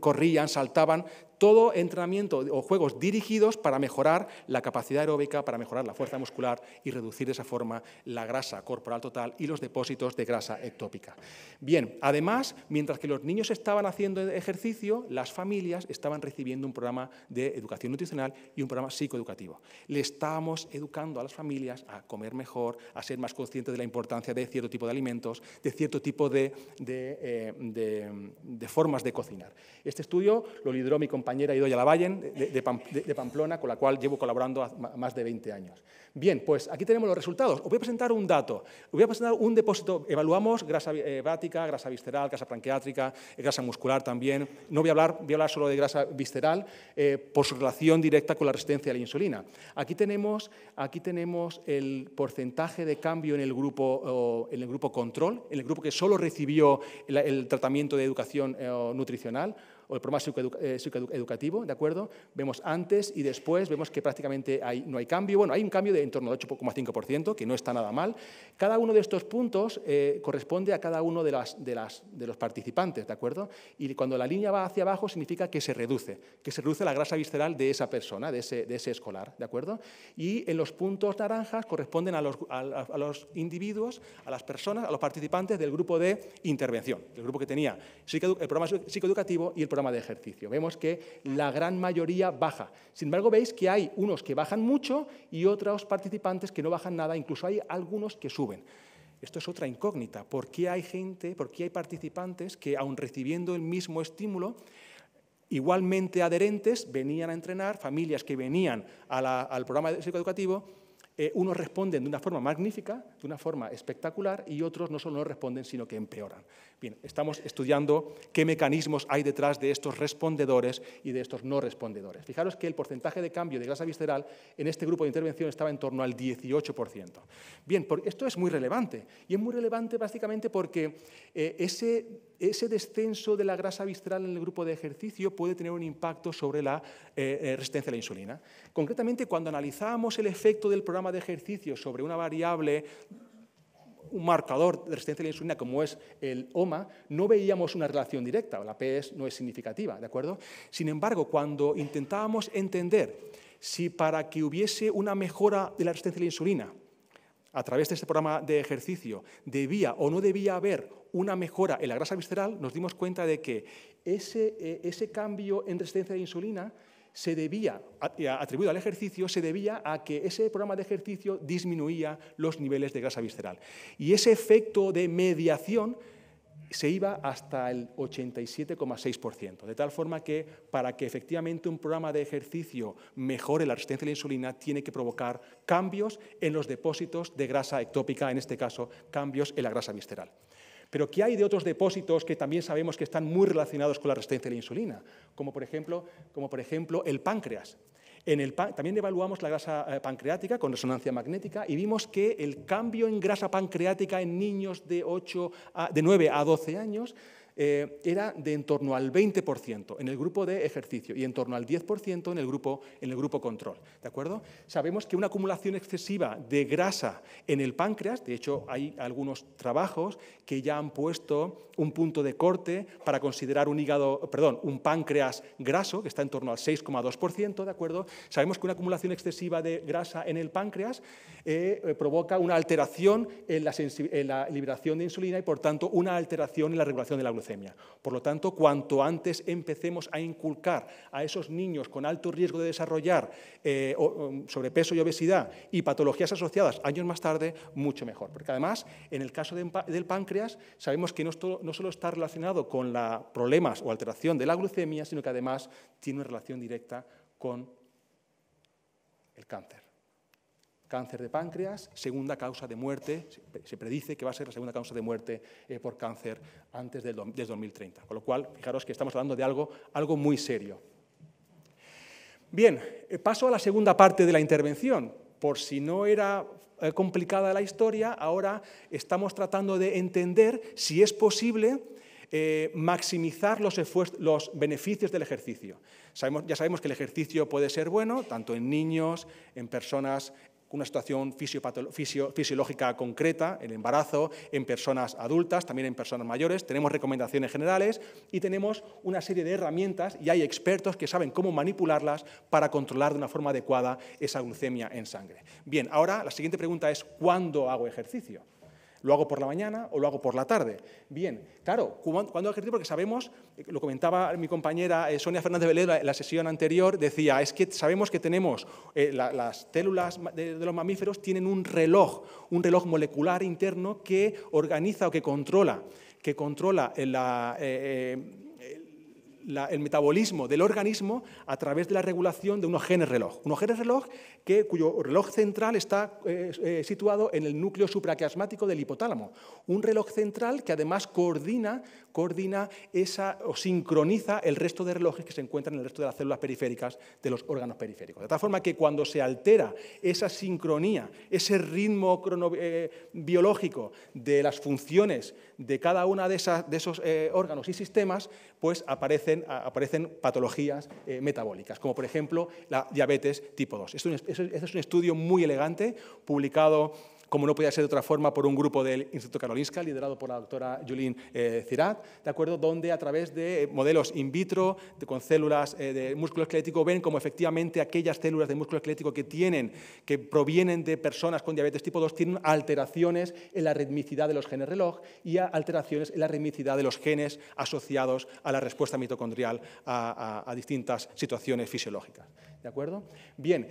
corrían, saltaban, todo entrenamiento o juegos dirigidos para mejorar la capacidad aeróbica, para mejorar la fuerza muscular y reducir de esa forma la grasa corporal total y los depósitos de grasa ectópica. Bien, además, mientras que los niños estaban haciendo ejercicio, las familias estaban recibiendo un programa de educación nutricional y un programa psicoeducativo. Le estábamos educando a las familias a comer mejor, a ser más conscientes de la importancia de cierto tipo de alimentos, de cierto tipo de, eh, formas de cocinar. Este estudio lo lideró mi compañero y doy a la de, de, Pamplona, con la cual llevo colaborando más de 20 años. Bien, pues aquí tenemos los resultados. Os voy a presentar un dato. Os voy a presentar un depósito. Evaluamos grasa hepática, eh, grasa visceral, grasa pancreática, eh, grasa muscular también. No voy a hablar, voy a hablar solo de grasa visceral eh, por su relación directa con la resistencia a la insulina. Aquí tenemos, aquí tenemos el porcentaje de cambio en el grupo, en el grupo control, en el grupo que solo recibió el, tratamiento de educación nutricional o el programa eh, psicoeducativo, ¿de acuerdo? Vemos antes y después, vemos que prácticamente hay, no hay cambio. Bueno, hay un cambio de en torno al 8,5%, que no está nada mal. Cada uno de estos puntos eh, corresponde a cada uno de, las, de, las, de los participantes, ¿de acuerdo? Y cuando la línea va hacia abajo significa que se reduce, que se reduce la grasa visceral de esa persona, de ese, escolar, ¿de acuerdo? Y en los puntos naranjas corresponden a los, los individuos, a las personas, a los participantes del grupo de intervención, el grupo que tenía el programa psicoeducativo y el programa de ejercicio. Vemos que la gran mayoría baja. Sin embargo, veis que hay unos que bajan mucho y otros participantes que no bajan nada, incluso hay algunos que suben. Esto es otra incógnita. ¿Por qué hay gente, por qué hay participantes que, aun recibiendo el mismo estímulo, igualmente adherentes, venían a entrenar, familias que venían al programa psicoeducativo, eh, unos responden de una forma magnífica, de una forma espectacular, y otros no solo no responden, sino que empeoran. Bien, estamos estudiando qué mecanismos hay detrás de estos respondedores y de estos no respondedores. Fijaros que el porcentaje de cambio de grasa visceral en este grupo de intervención estaba en torno al 18%. Bien, esto es muy relevante, y es muy relevante básicamente porque eh, ese ese descenso de la grasa visceral en el grupo de ejercicio puede tener un impacto sobre la eh, eh, resistencia a la insulina. Concretamente, cuando analizamos el efecto del programa de ejercicio sobre una variable un marcador de resistencia a la insulina como es el OMA, no veíamos una relación directa, la PS no es significativa, ¿de acuerdo? Sin embargo, cuando intentábamos entender si para que hubiese una mejora de la resistencia a la insulina a través de este programa de ejercicio, debía o no debía haber una mejora en la grasa visceral, nos dimos cuenta de que ese, eh, cambio en resistencia de insulina se debía, eh, atribuido al ejercicio, se debía a que ese programa de ejercicio disminuía los niveles de grasa visceral. Y ese efecto de mediación se iba hasta el 87,6%, de tal forma que para que efectivamente un programa de ejercicio mejore la resistencia a la insulina tiene que provocar cambios en los depósitos de grasa ectópica, en este caso cambios en la grasa visceral. Pero ¿qué hay de otros depósitos que también sabemos que están muy relacionados con la resistencia a la insulina? Como por ejemplo, como por ejemplo el páncreas también evaluamos la grasa eh, pancreática con resonancia magnética y vimos que el cambio en grasa pancreática en niños de, 8 de 9 a 12 años eh, era de en torno al 20% en el grupo de ejercicio y en torno al 10% en el grupo, en el grupo control. ¿De acuerdo? Sabemos que una acumulación excesiva de grasa en el páncreas, de hecho hay algunos trabajos que ya han puesto un punto de corte para considerar un hígado, perdón, un páncreas graso, que está en torno al 6,2%, ¿de acuerdo? Sabemos que una acumulación excesiva de grasa en el páncreas eh, eh, provoca una alteración en la, en la liberación de insulina y, por tanto, una alteración en la regulación de la glucosa. Por lo tanto, cuanto antes empecemos a inculcar a esos niños con alto riesgo de desarrollar eh, um, sobrepeso y obesidad y patologías asociadas años más tarde, mucho mejor. Porque además, en el caso del páncreas, sabemos que no, no solo está relacionado con la, problemas o alteración de la glucemia, sino que además tiene una relación directa con el cáncer cáncer de páncreas, segunda causa de muerte, se predice que va a ser la segunda causa de muerte eh, por cáncer antes del, 2030. Con lo cual, fijaros que estamos hablando de algo, algo muy serio. Bien, eh, paso a la segunda parte de la intervención. Por si no era eh, complicada la historia, ahora estamos tratando de entender si es posible maximizar los, los, beneficios del ejercicio. Sabemos, ya sabemos que el ejercicio puede ser bueno tanto en niños, en personas una situación fisiológica concreta, el embarazo, en personas adultas, también en personas mayores. Tenemos recomendaciones generales y tenemos una serie de herramientas y hay expertos que saben cómo manipularlas para controlar de una forma adecuada esa glucemia en sangre. Bien, ahora la siguiente pregunta es, ¿cuándo hago ejercicio? ¿Lo hago por la mañana o lo hago por la tarde? Bien, claro, cuando ejercicio? Porque sabemos, eh, lo comentaba mi compañera eh, Sonia Fernández Velez en la sesión anterior, decía, es que sabemos que tenemos, eh, las células de, los mamíferos tienen un reloj, un reloj molecular interno que organiza o que controla, que controla la el metabolismo del organismo a través de la regulación de unos genes reloj. Unos genes reloj que, cuyo reloj central está eh, eh, situado en el núcleo supraquiasmático del hipotálamo. Un reloj central que además coordina, coordina esa, o sincroniza el resto de relojes que se encuentran en el resto de las células periféricas de los órganos periféricos. De tal forma que cuando se altera esa sincronía, ese ritmo cronobiológico eh, biológico de las funciones de cada uno de, de, esos órganos y sistemas, pues aparecen, aparecen patologías eh, metabólicas, como por ejemplo la diabetes tipo 2. Este es un estudio muy elegante, publicado como no podía ser de otra forma, por un grupo del Instituto Karolinska, liderado por la doctora Julín eh, Cirat, ¿de acuerdo? donde a través de eh, modelos in vitro, con células eh, de músculo esquelético, ven cómo efectivamente aquellas células de músculo esquelético que tienen, que provienen de personas con diabetes tipo 2, tienen alteraciones en la ritmicidad de los genes reloj y alteraciones en la ritmicidad de los genes asociados a la respuesta mitocondrial a distintas situaciones fisiológicas. ¿De acuerdo? Bien,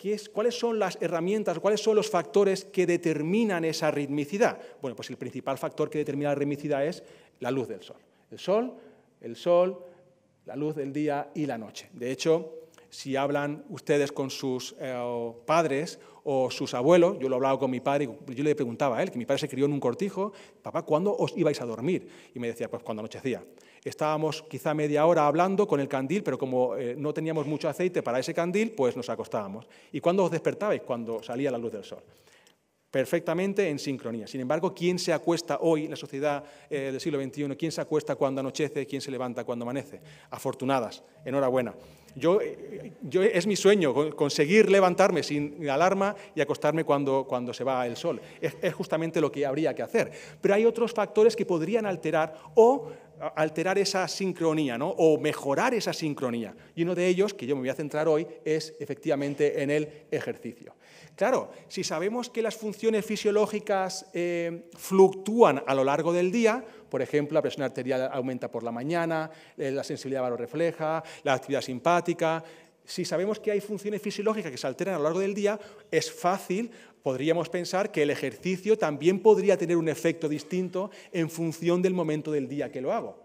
es, ¿cuáles son las herramientas, cuáles son los factores que determinan esa ritmicidad? Bueno, pues el principal factor que determina la ritmicidad es la luz del sol. El sol, el sol, la luz del día y la noche. De hecho, si hablan ustedes con sus eh, padres o sus abuelos, yo lo hablaba con mi padre, yo le preguntaba a él, que mi padre se crió en un cortijo, papá, ¿cuándo os ibais a dormir? Y me decía, pues cuando anochecía. Estábamos quizá media hora hablando con el candil, pero como eh, no teníamos mucho aceite para ese candil, pues nos acostábamos. ¿Y cuándo os despertabais? Cuando salía la luz del sol perfectamente en sincronía. Sin embargo, ¿quién se acuesta hoy en la sociedad eh, del siglo XXI? ¿Quién se acuesta cuando anochece? ¿Quién se levanta cuando amanece? Afortunadas, enhorabuena. Yo, eh, yo, es mi sueño conseguir levantarme sin alarma y acostarme cuando, cuando se va el sol. Es, justamente lo que habría que hacer. Pero hay otros factores que podrían alterar o alterar esa sincronía, o mejorar esa sincronía. Y uno de ellos, que yo me voy a centrar hoy, es efectivamente en el ejercicio. Claro, si sabemos que las funciones fisiológicas eh, fluctúan a lo largo del día, por ejemplo, la presión arterial aumenta por la mañana, eh, la sensibilidad refleja, la actividad simpática, si sabemos que hay funciones fisiológicas que se alteran a lo largo del día, es fácil, podríamos pensar que el ejercicio también podría tener un efecto distinto en función del momento del día que lo hago.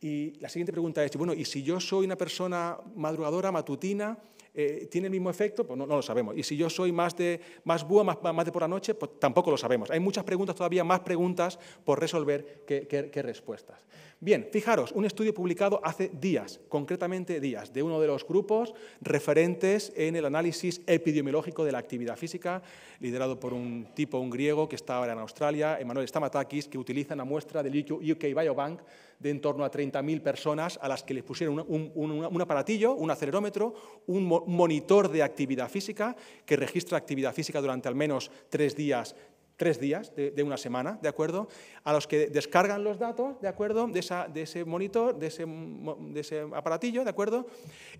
Y la siguiente pregunta es, bueno, ¿y si yo soy una persona madrugadora, matutina, eh, ¿tiene el mismo efecto? Pues no, lo sabemos. Y si yo soy más de más búho, más, de por la noche, pues tampoco lo sabemos. Hay muchas preguntas todavía, más preguntas por resolver que respuestas. Bien, fijaros, un estudio publicado hace días, concretamente días, de uno de los grupos referentes en el análisis epidemiológico de la actividad física, liderado por un tipo, un griego, que está ahora en Australia, Emanuel Stamatakis, que utiliza una muestra del UK Biobank de en torno a 30.000 personas a las que les pusieron un, aparatillo, un acelerómetro, un monitor de actividad física que registra actividad física durante al menos tres días tres días de, una semana, ¿de acuerdo? A los que descargan los datos, ¿de acuerdo? De, ese monitor, de ese, aparatillo, ¿de acuerdo?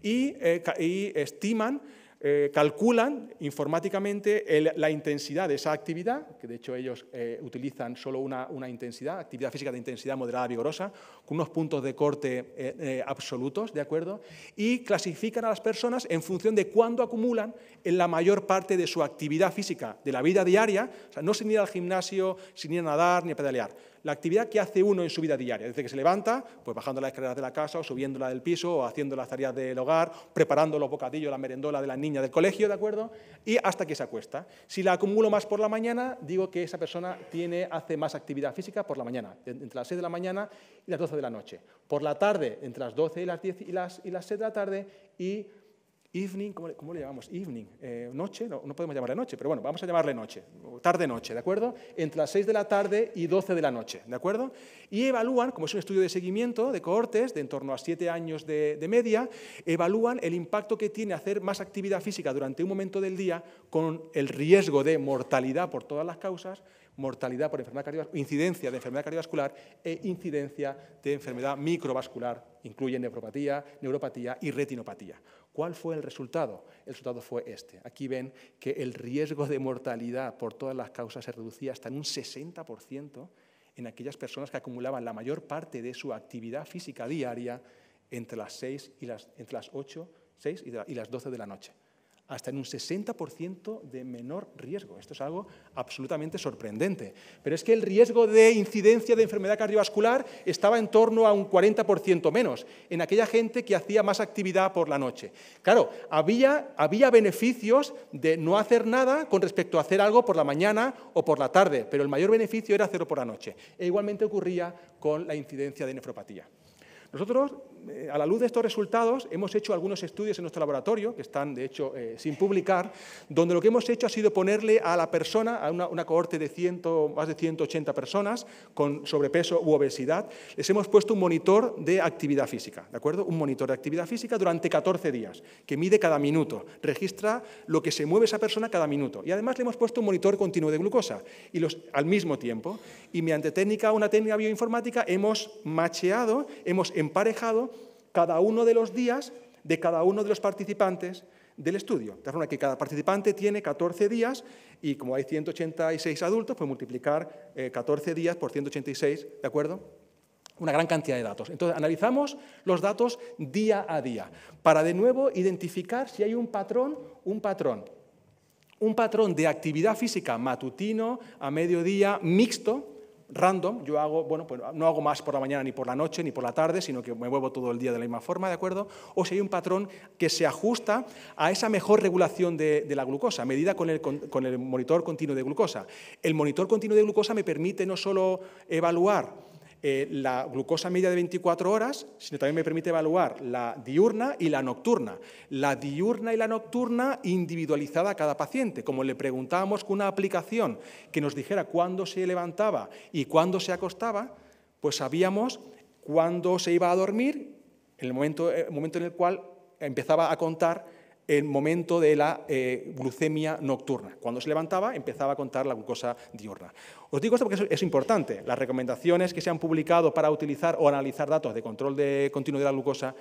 y eh, estiman eh, calculan informáticamente la intensidad de esa actividad, que de hecho ellos eh, utilizan solo una, intensidad, actividad física de intensidad moderada vigorosa, con unos puntos de corte eh, absolutos, ¿de acuerdo? Y clasifican a las personas en función de cuándo acumulan en la mayor parte de su actividad física, de la vida diaria, o sea, no sin ir al gimnasio, sin ir a nadar ni a pedalear, la actividad que hace uno en su vida diaria. Desde que se levanta, pues bajando las escaleras de la casa, o subiéndola del piso, o haciendo las tareas del hogar, preparando los bocadillos, la merendola de la niña del colegio, ¿de acuerdo? Y hasta que se acuesta. Si la acumulo más por la mañana, digo que esa persona tiene, hace más actividad física por la mañana, entre las 6 de la mañana y las 12 de la noche. Por la tarde, entre las 12 y las 10 y las, y las 6 de la tarde, y evening, ¿cómo le, llamamos? Evening, eh, noche, no, podemos llamarle noche, pero bueno, vamos a llamarle noche, tarde-noche, ¿de acuerdo? Entre las 6 de la tarde y 12 de la noche, ¿de acuerdo? Y evalúan, como es un estudio de seguimiento de cohortes de en torno a 7 años de, media, evalúan el impacto que tiene hacer más actividad física durante un momento del día con el riesgo de mortalidad por todas las causas mortalidad por enfermedad cardiovascular, incidencia de enfermedad cardiovascular e incidencia de enfermedad microvascular, incluye neuropatía, neuropatía y retinopatía. ¿Cuál fue el resultado? El resultado fue este. Aquí ven que el riesgo de mortalidad por todas las causas se reducía hasta en un 60% en aquellas personas que acumulaban la mayor parte de su actividad física diaria entre las, 6 y las, entre las 8, 6 y, y las 12 de la noche hasta en un 60% de menor riesgo. Esto es algo absolutamente sorprendente. Pero es que el riesgo de incidencia de enfermedad cardiovascular estaba en torno a un 40% menos en aquella gente que hacía más actividad por la noche. Claro, había, había beneficios de no hacer nada con respecto a hacer algo por la mañana o por la tarde, pero el mayor beneficio era hacerlo por la noche. E igualmente ocurría con la incidencia de nefropatía. Nosotros eh, a la luz de estos resultados, hemos hecho algunos estudios en nuestro laboratorio, que están de hecho eh, sin publicar, donde lo que hemos hecho ha sido ponerle a la persona, a una, cohorte de más de 180 personas con sobrepeso u obesidad, les hemos puesto un monitor de actividad física, ¿de acuerdo? Un monitor de actividad física durante 14 días, que mide cada minuto, registra lo que se mueve esa persona cada minuto. Y además le hemos puesto un monitor continuo de glucosa y los, al mismo tiempo. Y mediante técnica, una técnica bioinformática, hemos macheado, hemos emparejado cada uno de los días de cada uno de los participantes del estudio. De forma que cada participante tiene 14 días y como hay 186 adultos, pues multiplicar 14 eh, días por 186, ¿de acuerdo? Una gran cantidad de datos. Entonces, analizamos los datos día a día para de nuevo identificar si hay un patrón, un patrón. Un patrón de actividad física matutino, a mediodía, mixto, random, yo hago, bueno, pues no hago más por la mañana ni por la noche ni por la tarde, sino que me muevo todo el día de la misma forma, ¿de acuerdo? O si hay un patrón que se ajusta a esa mejor regulación de, la glucosa, medida con el monitor continuo de glucosa. El monitor continuo de glucosa me permite no solo evaluar eh, la glucosa media de 24 horas, sino también me permite evaluar la diurna y la nocturna. La diurna y la nocturna individualizada a cada paciente. Como le preguntábamos con una aplicación que nos dijera cuándo se levantaba y cuándo se acostaba, pues sabíamos cuándo se iba a dormir, en el momento, el eh, momento en el cual empezaba a contar el momento de la eh, glucemia nocturna. Cuando se levantaba empezaba a contar la glucosa diurna. Os digo esto porque es, importante. Las recomendaciones que se han publicado para utilizar o analizar datos de control de, continuo de la glucosa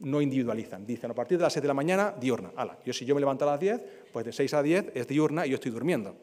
no individualizan. Dicen, a partir de las 7 de la mañana, diurna. yo si yo me levanto a las 10, pues de 6 a 10 es diurna y yo estoy durmiendo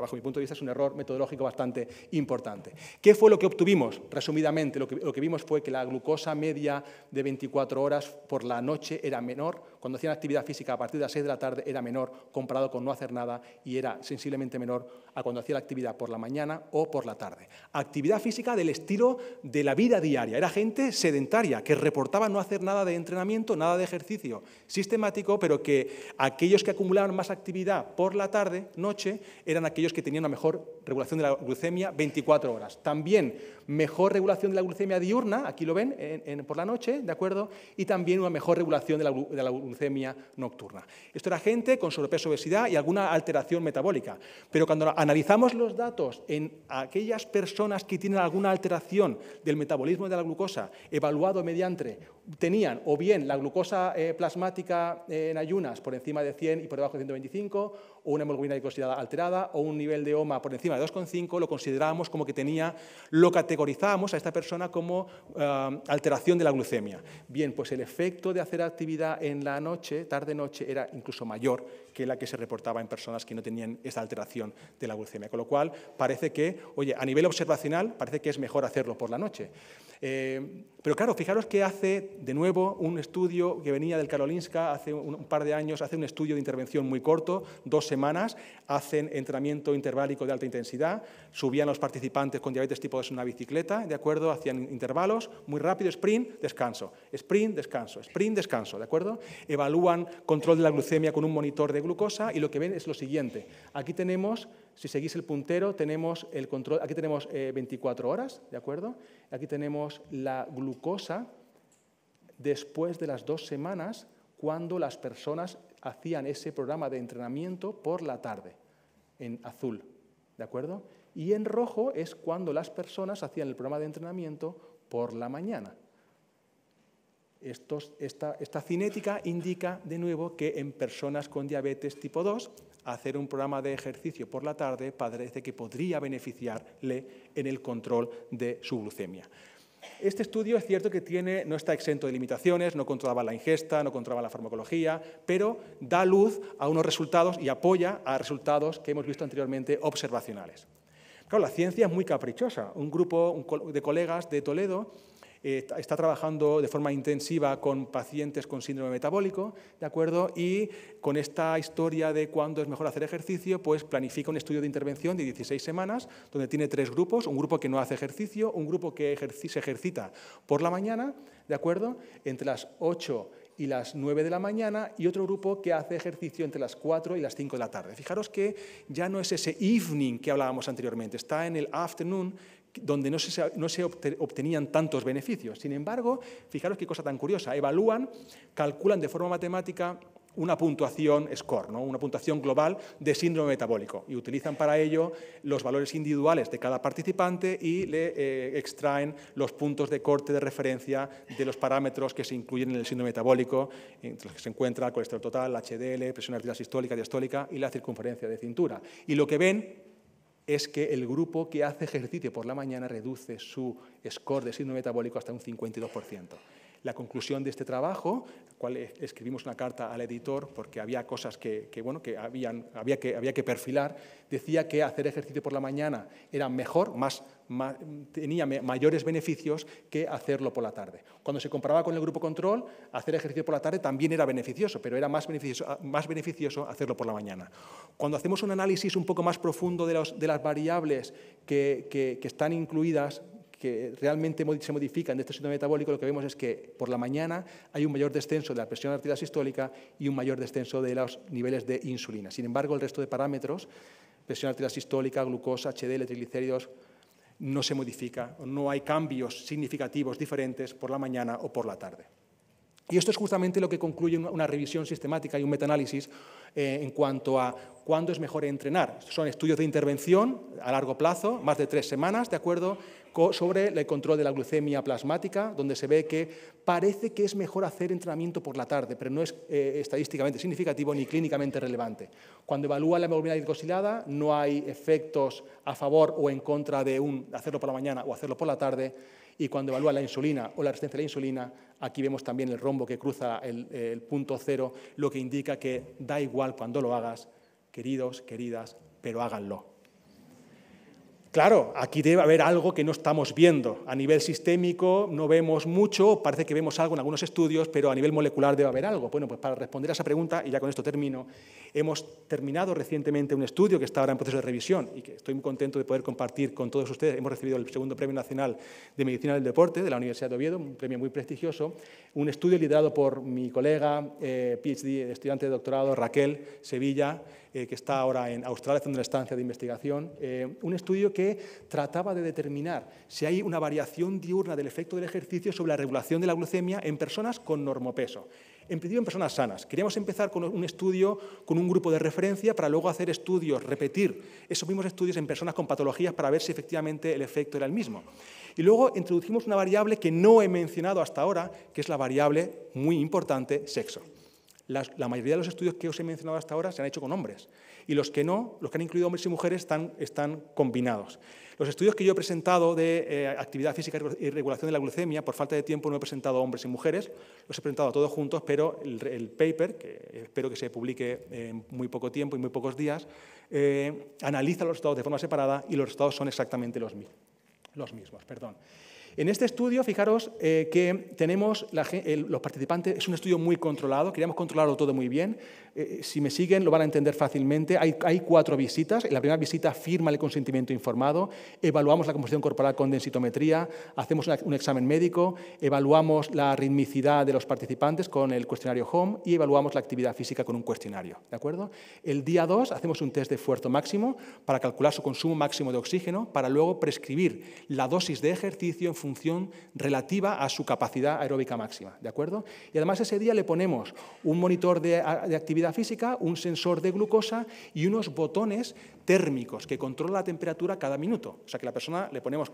bajo mi punto de vista es un error metodológico bastante importante. ¿Qué fue lo que obtuvimos? Resumidamente, lo que, lo que vimos fue que la glucosa media de 24 horas por la noche era menor, cuando hacían actividad física a partir de las 6 de la tarde era menor comparado con no hacer nada y era sensiblemente menor a cuando hacía la actividad por la mañana o por la tarde. Actividad física del estilo de la vida diaria. Era gente sedentaria que reportaba no hacer nada de entrenamiento, nada de ejercicio sistemático, pero que aquellos que acumulaban más actividad por la tarde, noche, eran aquellos que tenían una mejor regulación de la glucemia 24 horas. También mejor regulación de la glucemia diurna, aquí lo ven, por la noche, ¿de acuerdo? Y también una mejor regulación de la, glucemia nocturna. Esto era gente con sobrepeso, obesidad y alguna alteración metabólica. Pero cuando analizamos los datos en aquellas personas que tienen alguna alteración del metabolismo de la glucosa, evaluado mediante, tenían o bien la glucosa eh, plasmática eh, en ayunas por encima de 100 y por debajo de 125, o una hemoglobina glicosilada alterada o un nivel de OMA por encima de 2,5, lo considerábamos como que tenía, lo categorizábamos a esta persona como eh, alteración de la glucemia. Bien, pues el efecto de hacer actividad en la noche, tarde-noche, era incluso mayor que la que se reportaba en personas que no tenían esta alteración de la glucemia. Con lo cual, parece que, oye, a nivel observacional, parece que es mejor hacerlo por la noche. Eh, pero claro, fijaros que hace, de nuevo, un estudio que venía del Karolinska hace un, un par de años, hace un estudio de intervención muy corto, dos semanas hacen entrenamiento interválico de alta intensidad, subían los participantes con diabetes tipo 2 en una bicicleta, ¿de acuerdo? Hacían intervalos muy rápido, sprint, descanso, sprint, descanso, sprint, descanso, ¿de acuerdo? Evalúan control de la glucemia con un monitor de glucosa y lo que ven es lo siguiente. Aquí tenemos, si seguís el puntero, tenemos el control, aquí tenemos 24 eh, horas, ¿de acuerdo? Aquí tenemos la glucosa después de las dos semanas cuando las personas hacían ese programa de entrenamiento por la tarde, en azul, ¿de acuerdo? Y en rojo es cuando las personas hacían el programa de entrenamiento por la mañana. esta, esta cinética indica de nuevo que en personas con diabetes tipo 2, hacer un programa de ejercicio por la tarde parece que podría beneficiarle en el control de su glucemia. Este estudio es cierto que tiene, no está exento de limitaciones, no controlaba la ingesta, no controlaba la farmacología, pero da luz a unos resultados y apoya a resultados que hemos visto anteriormente observacionales. Claro, la ciencia es muy caprichosa. Un grupo de colegas de Toledo está trabajando de forma intensiva con pacientes con síndrome metabólico, ¿de acuerdo? Y con esta historia de cuándo es mejor hacer ejercicio, pues planifica un estudio de intervención de 16 semanas, donde tiene tres grupos, un grupo que no hace ejercicio, un grupo que se ejercita por la mañana, ¿de acuerdo? Entre las 8 y las 9 de la mañana y otro grupo que hace ejercicio entre las 4 y las 5 de la tarde. Fijaros que ya no es ese evening que hablábamos anteriormente, está en el afternoon, donde no se, obtenían tantos beneficios. Sin embargo, fijaros qué cosa tan curiosa, evalúan, calculan de forma matemática una puntuación score, una puntuación global de síndrome metabólico y utilizan para ello los valores individuales de cada participante y le eh, extraen los puntos de corte de referencia de los parámetros que se incluyen en el síndrome metabólico, entre los que se encuentra el colesterol total, HDL, presión arterial sistólica, diastólica y la circunferencia de cintura. Y lo que ven es que el grupo que hace ejercicio por la mañana reduce su score de síndrome metabólico hasta un 52%. La conclusión de este trabajo, cual escribimos una carta al editor porque había cosas que, bueno, que, habían, había que había que perfilar, decía que hacer ejercicio por la mañana era mejor, más, tenía mayores beneficios que hacerlo por la tarde. Cuando se comparaba con el grupo control, hacer ejercicio por la tarde también era beneficioso, pero era más beneficioso, más beneficioso hacerlo por la mañana. Cuando hacemos un análisis un poco más profundo de, las variables que están incluidas que realmente se modifican de este síndrome metabólico, lo que vemos es que por la mañana hay un mayor descenso de la presión arterial sistólica y un mayor descenso de los niveles de insulina. Sin embargo, el resto de parámetros, presión arterial sistólica, glucosa, HDL, triglicéridos, no se modifica, no hay cambios significativos diferentes por la mañana o por la tarde. Y esto es justamente lo que concluye una revisión sistemática y un metaanálisis eh, en cuanto a cuándo es mejor entrenar. Son estudios de intervención a largo plazo, más de tres semanas, ¿de acuerdo? sobre el control de la glucemia plasmática, donde se ve que parece que es mejor hacer entrenamiento por la tarde, pero no es eh, estadísticamente significativo ni clínicamente relevante. Cuando evalúa la hemoglobina hidroxilada no hay efectos a favor o en contra de un hacerlo por la mañana o hacerlo por la tarde, y cuando evalúa la insulina o la resistencia a la insulina, aquí vemos también el rombo que cruza el, el punto cero, lo que indica que da igual cuando lo hagas, queridos, queridas, pero háganlo. Claro, aquí debe haber algo que no estamos viendo. A nivel sistémico no vemos mucho, parece que vemos algo en algunos estudios, pero a nivel molecular debe haber algo. Bueno, pues para responder a esa pregunta, y ya con esto termino, hemos terminado recientemente un estudio que está ahora en proceso de revisión y que estoy muy contento de poder compartir con todos ustedes. Hemos recibido el segundo Premio Nacional de Medicina del Deporte de la Universidad de Oviedo, un premio muy prestigioso, un estudio liderado por mi colega, eh, PhD, estudiante de doctorado, Raquel Sevilla eh, que está ahora en Australia haciendo una estancia de investigación, eh, un estudio que trataba de determinar si hay una variación diurna del efecto del ejercicio sobre la regulación de la glucemia en personas con normopeso. En principio en personas sanas. Queríamos empezar con un estudio, con un grupo de referencia, para luego hacer estudios, repetir esos mismos estudios en personas con patologías para ver si efectivamente el efecto era el mismo. Y luego introducimos una variable que no he mencionado hasta ahora, que es la variable muy importante, sexo la mayoría de los estudios que os he mencionado hasta ahora se han hecho con hombres. Y los que no, los que han incluido hombres y mujeres, están, combinados. Los estudios que yo he presentado de eh, actividad física y regulación de la glucemia, por falta de tiempo no he presentado a hombres y mujeres, los he presentado todos juntos, pero el, paper, que espero que se publique en muy poco tiempo y muy pocos días, eh, analiza los resultados de forma separada y los resultados son exactamente los, los mismos. Perdón. En este estudio, fijaros eh, que tenemos los participantes, es un estudio muy controlado, queríamos controlarlo todo muy bien. Eh, eh, si me siguen lo van a entender fácilmente. Hay, cuatro visitas. En la primera visita firma el consentimiento informado, evaluamos la composición corporal con densitometría, hacemos un examen médico, evaluamos la ritmicidad de los participantes con el cuestionario HOME y evaluamos la actividad física con un cuestionario. ¿de acuerdo? El día 2 hacemos un test de esfuerzo máximo para calcular su consumo máximo de oxígeno para luego prescribir la dosis de ejercicio en función relativa a su capacidad aeróbica máxima. ¿de acuerdo? Y además ese día le ponemos un monitor de actividad física, un sensor de glucosa y unos botones térmicos que controlan la temperatura cada minuto. O sea que la persona le ponemos,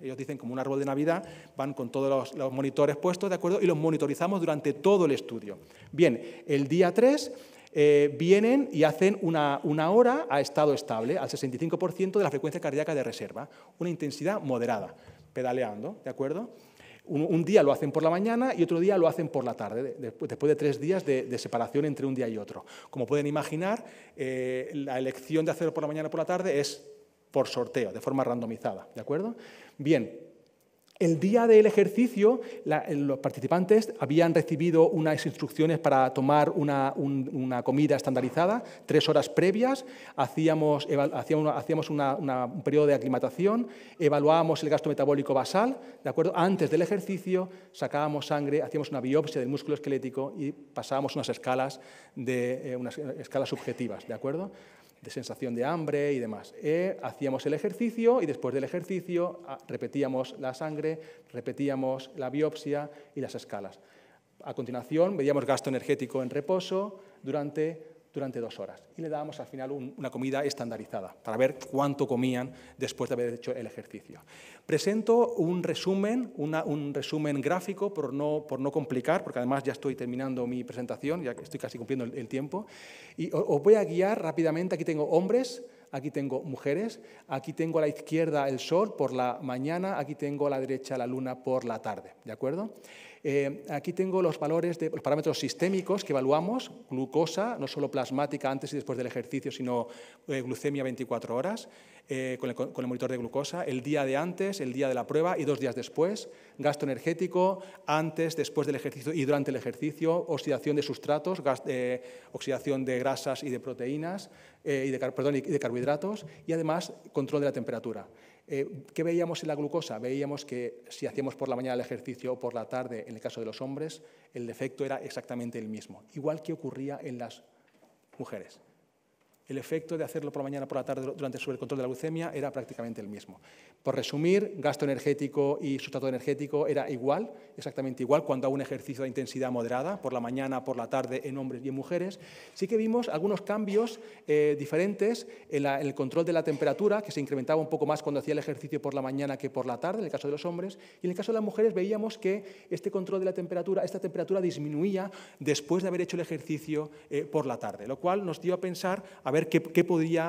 ellos dicen como un árbol de Navidad, van con todos los, monitores puestos, ¿de acuerdo? Y los monitorizamos durante todo el estudio. Bien, el día 3 eh, vienen y hacen una, una, hora a estado estable, al 65% de la frecuencia cardíaca de reserva, una intensidad moderada, pedaleando, ¿de acuerdo? un, día lo hacen por la mañana y otro día lo hacen por la tarde, después de tres días de, separación entre un día y otro. Como pueden imaginar, eh, la elección de hacerlo por la mañana o por la tarde es por sorteo, de forma randomizada. ¿De acuerdo? Bien, el día del ejercicio, los participantes habían recibido unas instrucciones para tomar una, comida estandarizada, tres horas previas, hacíamos, hacíamos, un periodo de aclimatación, evaluábamos el gasto metabólico basal, ¿de acuerdo? antes del ejercicio sacábamos sangre, hacíamos una biopsia del músculo esquelético y pasábamos unas escalas, de, eh, unas escalas subjetivas. ¿de acuerdo? de sensación de hambre y demás. Eh, hacíamos el ejercicio y después del ejercicio ah, repetíamos la sangre, repetíamos la biopsia y las escalas. A continuación, medíamos gasto energético en reposo durante durante dos horas. Y le dábamos al final una comida estandarizada para ver cuánto comían después de haber hecho el ejercicio. Presento un resumen, un resumen gráfico por no, por no complicar, porque además ya estoy terminando mi presentación, ya estoy casi cumpliendo el, el tiempo. Y os voy a guiar rápidamente. Aquí tengo hombres, aquí tengo mujeres, aquí tengo a la izquierda el sol por la mañana, aquí tengo a la derecha la luna por la tarde. ¿De acuerdo? Eh, aquí tengo los valores de los parámetros sistémicos que evaluamos, glucosa, no solo plasmática antes y después del ejercicio, sino eh, glucemia 24 horas, eh, con, el, monitor de glucosa, el día de antes, el día de la prueba y dos días después, gasto energético antes, después del ejercicio y durante el ejercicio, oxidación de sustratos, oxidación de grasas y de proteínas, y de carbohidratos, y además control de la temperatura. Eh, ¿Qué veíamos en la glucosa? Veíamos que si hacíamos por la mañana el ejercicio o por la tarde, en el caso de los hombres, el defecto era exactamente el mismo, igual que ocurría en las mujeres el efecto de hacerlo por la mañana por la tarde durante el control de la leucemia era prácticamente el mismo. Por resumir, gasto energético y sustrato energético era igual, exactamente igual, cuando a un ejercicio de intensidad moderada, por la mañana, por la tarde, en hombres y en mujeres. Sí que vimos algunos cambios eh, diferentes en, el control de la temperatura, que se incrementaba un poco más cuando hacía el ejercicio por la mañana que por la tarde, en el caso de los hombres. Y en el caso de las mujeres veíamos que este control de la temperatura, esta temperatura disminuía después de haber hecho el ejercicio eh, por la tarde, lo cual nos dio a pensar a ver qué, eh,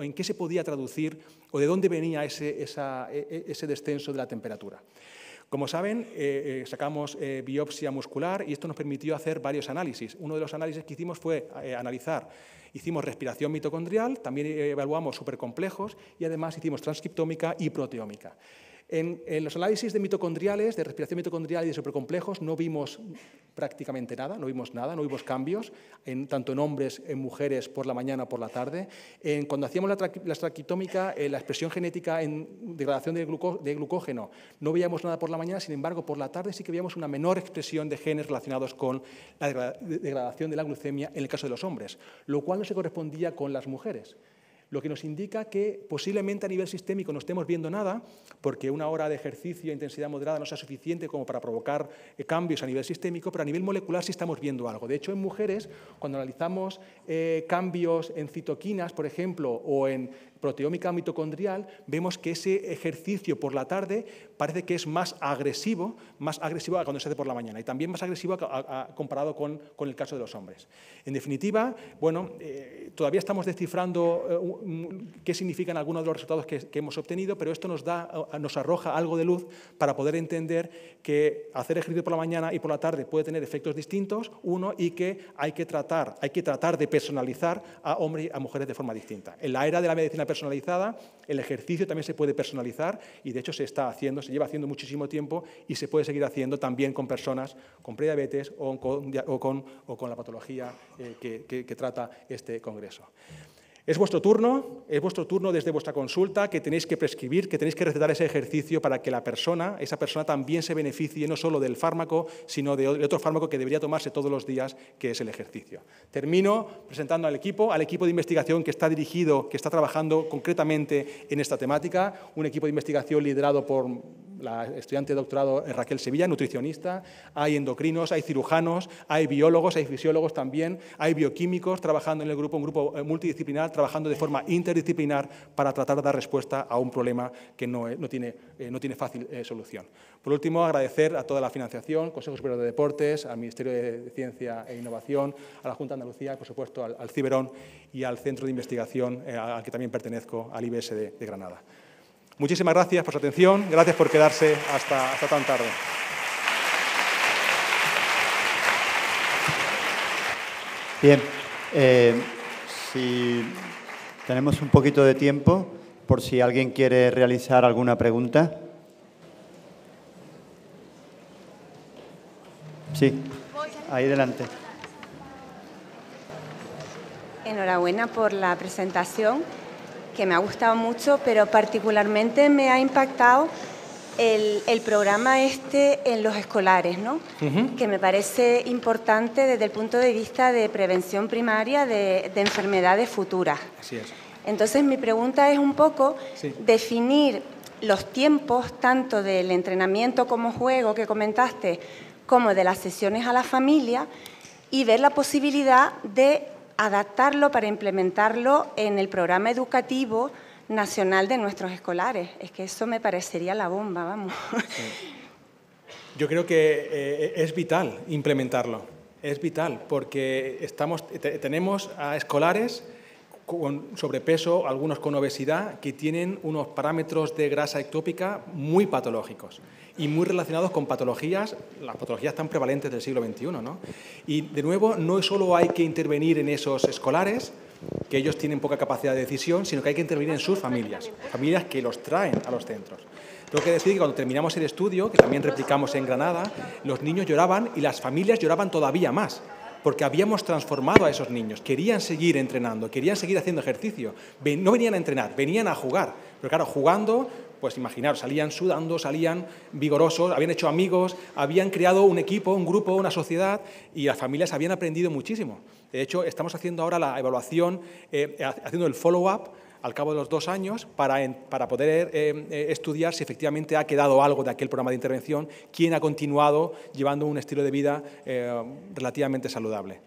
en qué se podía traducir o de dónde venía ese, e, e, descenso de la temperatura. Como saben, eh, eh, sacamos biopsia muscular y esto nos permitió hacer varios análisis. Uno de los análisis que hicimos fue analizar, hicimos respiración mitocondrial, también evaluamos supercomplejos y además hicimos transcriptómica y proteómica. En, los análisis de mitocondriales, de respiración mitocondrial y de supercomplejos, no vimos prácticamente nada, no vimos nada, no vimos cambios, tanto en hombres, en mujeres, por la mañana, o por la tarde. En, cuando hacíamos la, la traquitómica, eh, la expresión genética en degradación de, glucógeno, no veíamos nada por la mañana, sin embargo, por la tarde sí que veíamos una menor expresión de genes relacionados con la degradación de la glucemia en el caso de los hombres, lo cual no se correspondía con las mujeres lo que nos indica que posiblemente a nivel sistémico no estemos viendo nada, porque una hora de ejercicio a intensidad moderada no sea suficiente como para provocar eh, cambios a nivel sistémico, pero a nivel molecular sí estamos viendo algo. De hecho, en mujeres, cuando analizamos eh, cambios en citoquinas, por ejemplo, o en proteómica mitocondrial, vemos que ese ejercicio por la tarde parece que es más agresivo, más agresivo a cuando se hace por la mañana y también más agresivo comparado con, con, el caso de los hombres. En definitiva, bueno, eh, todavía estamos descifrando eh, qué significan algunos de los resultados que, hemos obtenido, pero esto nos, da, nos arroja algo de luz para poder entender que hacer ejercicio por la mañana y por la tarde puede tener efectos distintos, uno, y que hay que tratar, hay que tratar de personalizar a hombres y a mujeres de forma distinta. En la era de la medicina personalizada, el ejercicio también se puede personalizar y de hecho se está haciendo, se lleva haciendo muchísimo tiempo y se puede seguir haciendo también con personas con prediabetes o con, la patología eh, que trata este congreso. Es vuestro turno, es vuestro turno desde vuestra consulta que tenéis que prescribir, que tenéis que recetar ese ejercicio para que la persona, esa persona también se beneficie no solo del fármaco, sino de otro fármaco que debería tomarse todos los días, que es el ejercicio. Termino presentando al equipo, al equipo de investigación que está dirigido, que está trabajando concretamente en esta temática, un equipo de investigación liderado por la estudiante de doctorado Raquel Sevilla, nutricionista, hay endocrinos, hay cirujanos, hay biólogos, hay fisiólogos también, hay bioquímicos trabajando en el grupo, un grupo eh, multidisciplinar trabajando de forma interdisciplinar para tratar de dar respuesta a un problema que no, eh, tiene, eh, no tiene, fácil eh, solución. Por último, agradecer a toda la financiación, Consejo Superior de Deportes, al Ministerio de Ciencia e Innovación, a la Junta de Andalucía, por supuesto, al, Ciberón y al Centro de Investigación al que también pertenezco, al IBS de, Granada. Muchísimas gracias por su atención, gracias por quedarse hasta, tan tarde. Bien, si tenemos un poquito de tiempo, por si alguien quiere realizar alguna pregunta. Sí, ahí delante. Enhorabuena por la presentación, que me ha gustado mucho, pero particularmente me ha impactado el, programa este en los escolares, ¿no? Que me parece importante desde el punto de vista de prevención primaria de, enfermedades futuras. Entonces mi pregunta es un poco definir los tiempos tanto del entrenamiento como juego que comentaste, como de las sesiones a la familia y ver la posibilidad de adaptarlo para implementarlo en el programa educativo nacional de nuestros escolares. Es que eso me parecería la bomba, vamos. Yo creo que eh, es vital implementarlo, es vital, porque estamos, tenemos a escolares con sobrepeso, algunos con obesidad, que tienen unos parámetros de grasa ectópica muy patológicos y muy relacionados con patologías, las patologías tan prevalentes del siglo XXI. Y de nuevo, no solo hay que intervenir en esos escolares, que ellos tienen poca capacidad de decisión, sino que hay que intervenir en sus familias, familias que los traen a los centros. Tengo que decir que cuando terminamos el estudio, que también replicamos en Granada, los niños lloraban y las familias lloraban todavía más, porque habíamos transformado a esos niños. Querían seguir entrenando, querían seguir haciendo ejercicio. No venían a entrenar, venían a jugar. Pero claro, jugando, pues imaginaros, salían sudando, salían vigorosos, habían hecho amigos, habían creado un equipo, un grupo, una sociedad y las familias habían aprendido muchísimo. De hecho, estamos haciendo ahora la evaluación, eh, eh, haciendo el follow-up al cabo de los dos años para, poder eh, estudiar si efectivamente ha quedado algo de aquel programa de intervención, quién ha continuado llevando un estilo de vida relativamente saludable.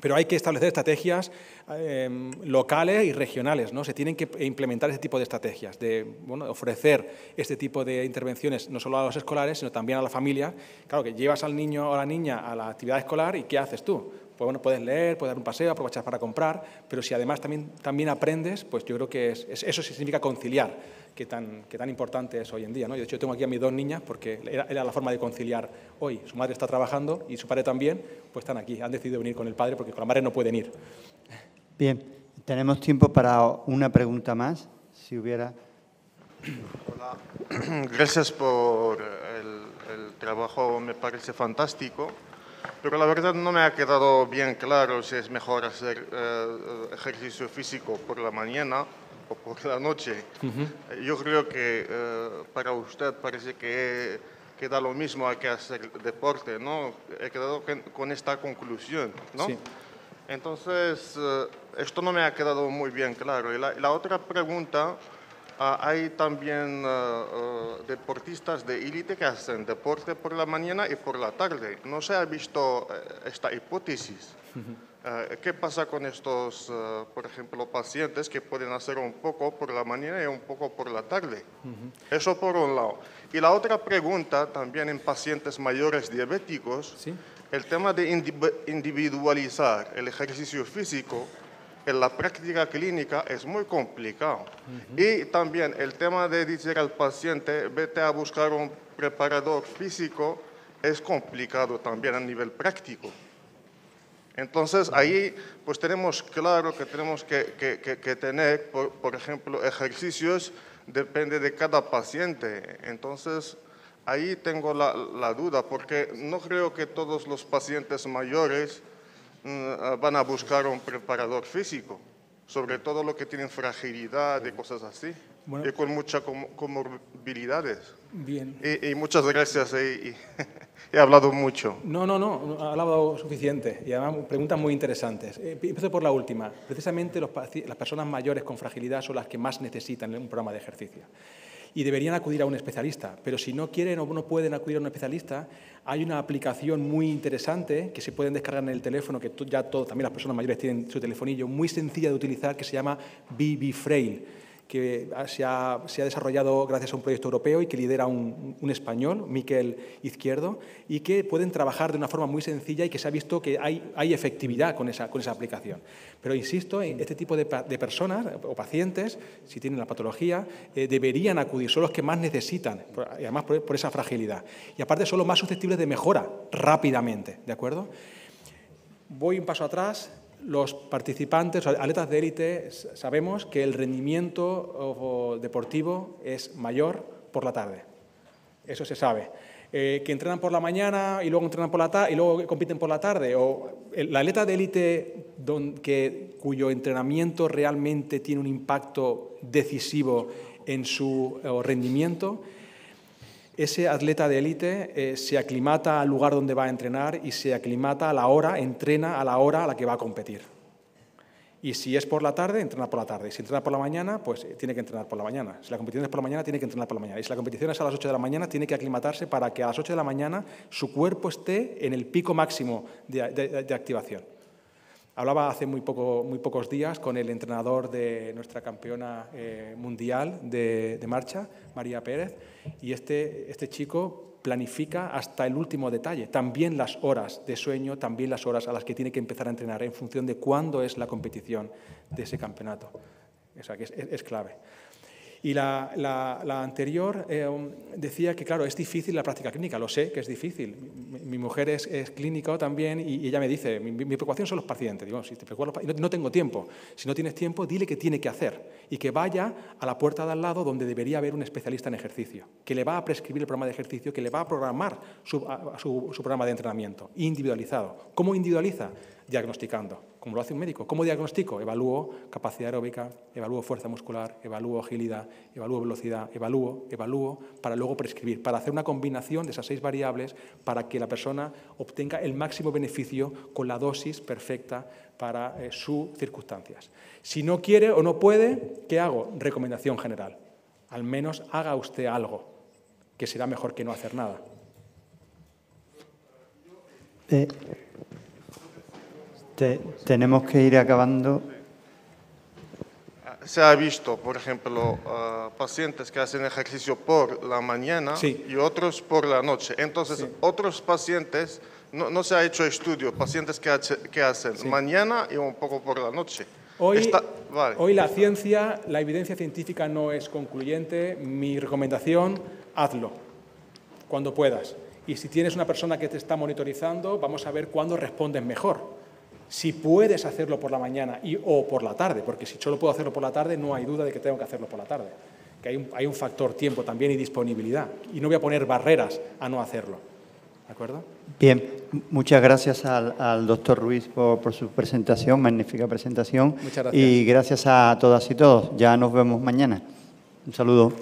Pero hay que establecer estrategias em, locales y regionales, ¿no? Se tienen que implementar ese tipo de estrategias, de ofrecer este tipo de intervenciones no solo a los escolares, sino también a la familia. Claro, que llevas al niño o a la niña a la actividad escolar y ¿qué haces tú? Pues bueno, puedes leer, puedes dar un paseo, aprovechar para comprar, pero si además también, también aprendes, pues yo creo que es, eso significa conciliar, que tan, que tan importante es hoy en día. Yo, de hecho, tengo aquí a mis dos niñas porque era, la forma de conciliar hoy. Su madre está trabajando y su padre también, pues están aquí. Han decidido venir con el padre porque con la madre no pueden ir. Bien, tenemos tiempo para una pregunta más, si hubiera. Hola, gracias por el trabajo, me parece fantástico pero la verdad no me ha quedado bien claro si es mejor hacer eh, ejercicio físico por la mañana o por la noche. Eh, yo creo que eh, para usted parece que queda lo mismo que hacer deporte, ¿no? He quedado con esta conclusión, ¿no? Sí. Entonces, esto no me ha quedado muy bien claro. Y la otra pregunta Ah, hay también ah, ah, deportistas de élite que hacen deporte por la mañana y por la tarde. No se ha visto eh, esta hipótesis. ¿Qué pasa con estos, por ejemplo, pacientes que pueden hacer un poco por la mañana y un poco por la tarde? Eso por un lado. Y la otra pregunta, también en pacientes mayores diabéticos, el tema de individualizar el ejercicio físico en la práctica clínica es muy complicado. Y también el tema de decir al paciente, vete a buscar un preparador físico, es complicado también a nivel práctico. Entonces ahí pues tenemos claro que tenemos que, tener, por, ejemplo, ejercicios, depende de cada paciente. Entonces ahí tengo la duda, porque no creo que todos los pacientes mayores Mm, ah, van a buscar un preparador físico, sobre todo lo que tienen fragilidad y cosas así, y con muchas comorbilidades. Bien. Y, muchas gracias. Eh, y, he hablado mucho. No, no, no, ha hablado suficiente y además preguntas muy interesantes. Eh, empiezo por la última. Precisamente los, las personas mayores con fragilidad son las que más necesitan un programa de ejercicio y deberían acudir a un especialista. Pero si no quieren o no pueden acudir a un especialista, hay una aplicación muy interesante que se pueden descargar en el teléfono, que ya todo, también las personas mayores tienen su telefonillo, muy sencilla de utilizar, que se llama BB Frail que se ha, desarrollado gracias a un proyecto europeo y que lidera un, español, Miquel Izquierdo, y que pueden trabajar de una forma muy sencilla y que se ha visto que hay, efectividad con esa, con esa aplicación. Pero insisto, eh, este tipo de, personas o pacientes, si tienen la patología, eh, deberían acudir, son los que más necesitan, además por, por esa fragilidad. Y aparte son los más susceptibles de mejora rápidamente, ¿de acuerdo? Voy un paso atrás los participantes, atletas de élite, sabemos que el rendimiento deportivo es mayor por la tarde. Eso se sabe. Eh, que entrenan por la mañana y luego entrenan por la tarde y luego compiten por la tarde. O la atleta de élite que, cuyo entrenamiento realmente tiene un impacto decisivo en su eh, rendimiento ese atleta de élite eh, se aclimata al lugar donde va a entrenar y se aclimata a la hora, entrena a la hora a la que va a competir. Y si es por la tarde, entrena por la tarde. Si entrena por la mañana, pues eh, tiene que entrenar por la mañana. Si la competición es por la mañana, tiene que entrenar por la mañana. Y si la competición es a las 8 de la mañana, tiene que aclimatarse para que a las 8 de la mañana su cuerpo esté en el pico máximo de activación. Hablaba hace muy, poco, muy pocos días con el entrenador de nuestra campeona eh, mundial de, marcha, María Pérez, y este, este, chico planifica hasta el último detalle, también las horas de sueño, también las horas a las que tiene que empezar a entrenar en función de cuándo es la competición de ese campeonato. es clave. Y la, anterior eh, decía que, claro, es difícil la práctica clínica, lo sé que es difícil. Mi, mujer es, clínica también y, ella me dice, mi, preocupación son los pacientes. Digo, si te no, no tengo tiempo. Si no tienes tiempo, dile qué tiene que hacer y que vaya a la puerta de al lado donde debería haber un especialista en ejercicio, que le va a prescribir el programa de ejercicio, que le va a programar su, programa de entrenamiento, individualizado. ¿Cómo individualiza? Diagnosticando, como lo hace un médico. ¿Cómo diagnostico? Evalúo capacidad aeróbica, evalúo fuerza muscular, evalúo agilidad, evalúo velocidad, evalúo, evalúo, para luego prescribir, para hacer una combinación de esas seis variables para que la persona obtenga el máximo beneficio con la dosis perfecta para eh, sus circunstancias. Si no quiere o no puede, ¿qué hago? Recomendación general. Al menos haga usted algo, que será mejor que no hacer nada. Eh, tenemos que ir acabando. Ah, se ha visto, por ejemplo, ah, pacientes que hacen ejercicio por la mañana y otros por la noche. Entonces, otros pacientes no, se ha hecho estudio, pacientes que, hacen mañana y un poco por la noche. Hoy, la ciencia, la evidencia científica no es concluyente. Mi recomendación, hazlo cuando puedas. Y si tienes una persona que te está monitorizando, vamos a ver cuándo respondes mejor. Si puedes hacerlo por la mañana o por la tarde, porque si yo lo puedo hacerlo por la tarde, no hay duda de que tengo que hacerlo por la tarde. Que hay un factor tiempo también y disponibilidad. Y no voy a poner barreras a no hacerlo. Bien, muchas gracias al, doctor Ruiz por, su presentación, magnífica presentación. Y gracias a todas y todos. Ya nos vemos mañana. Un saludo.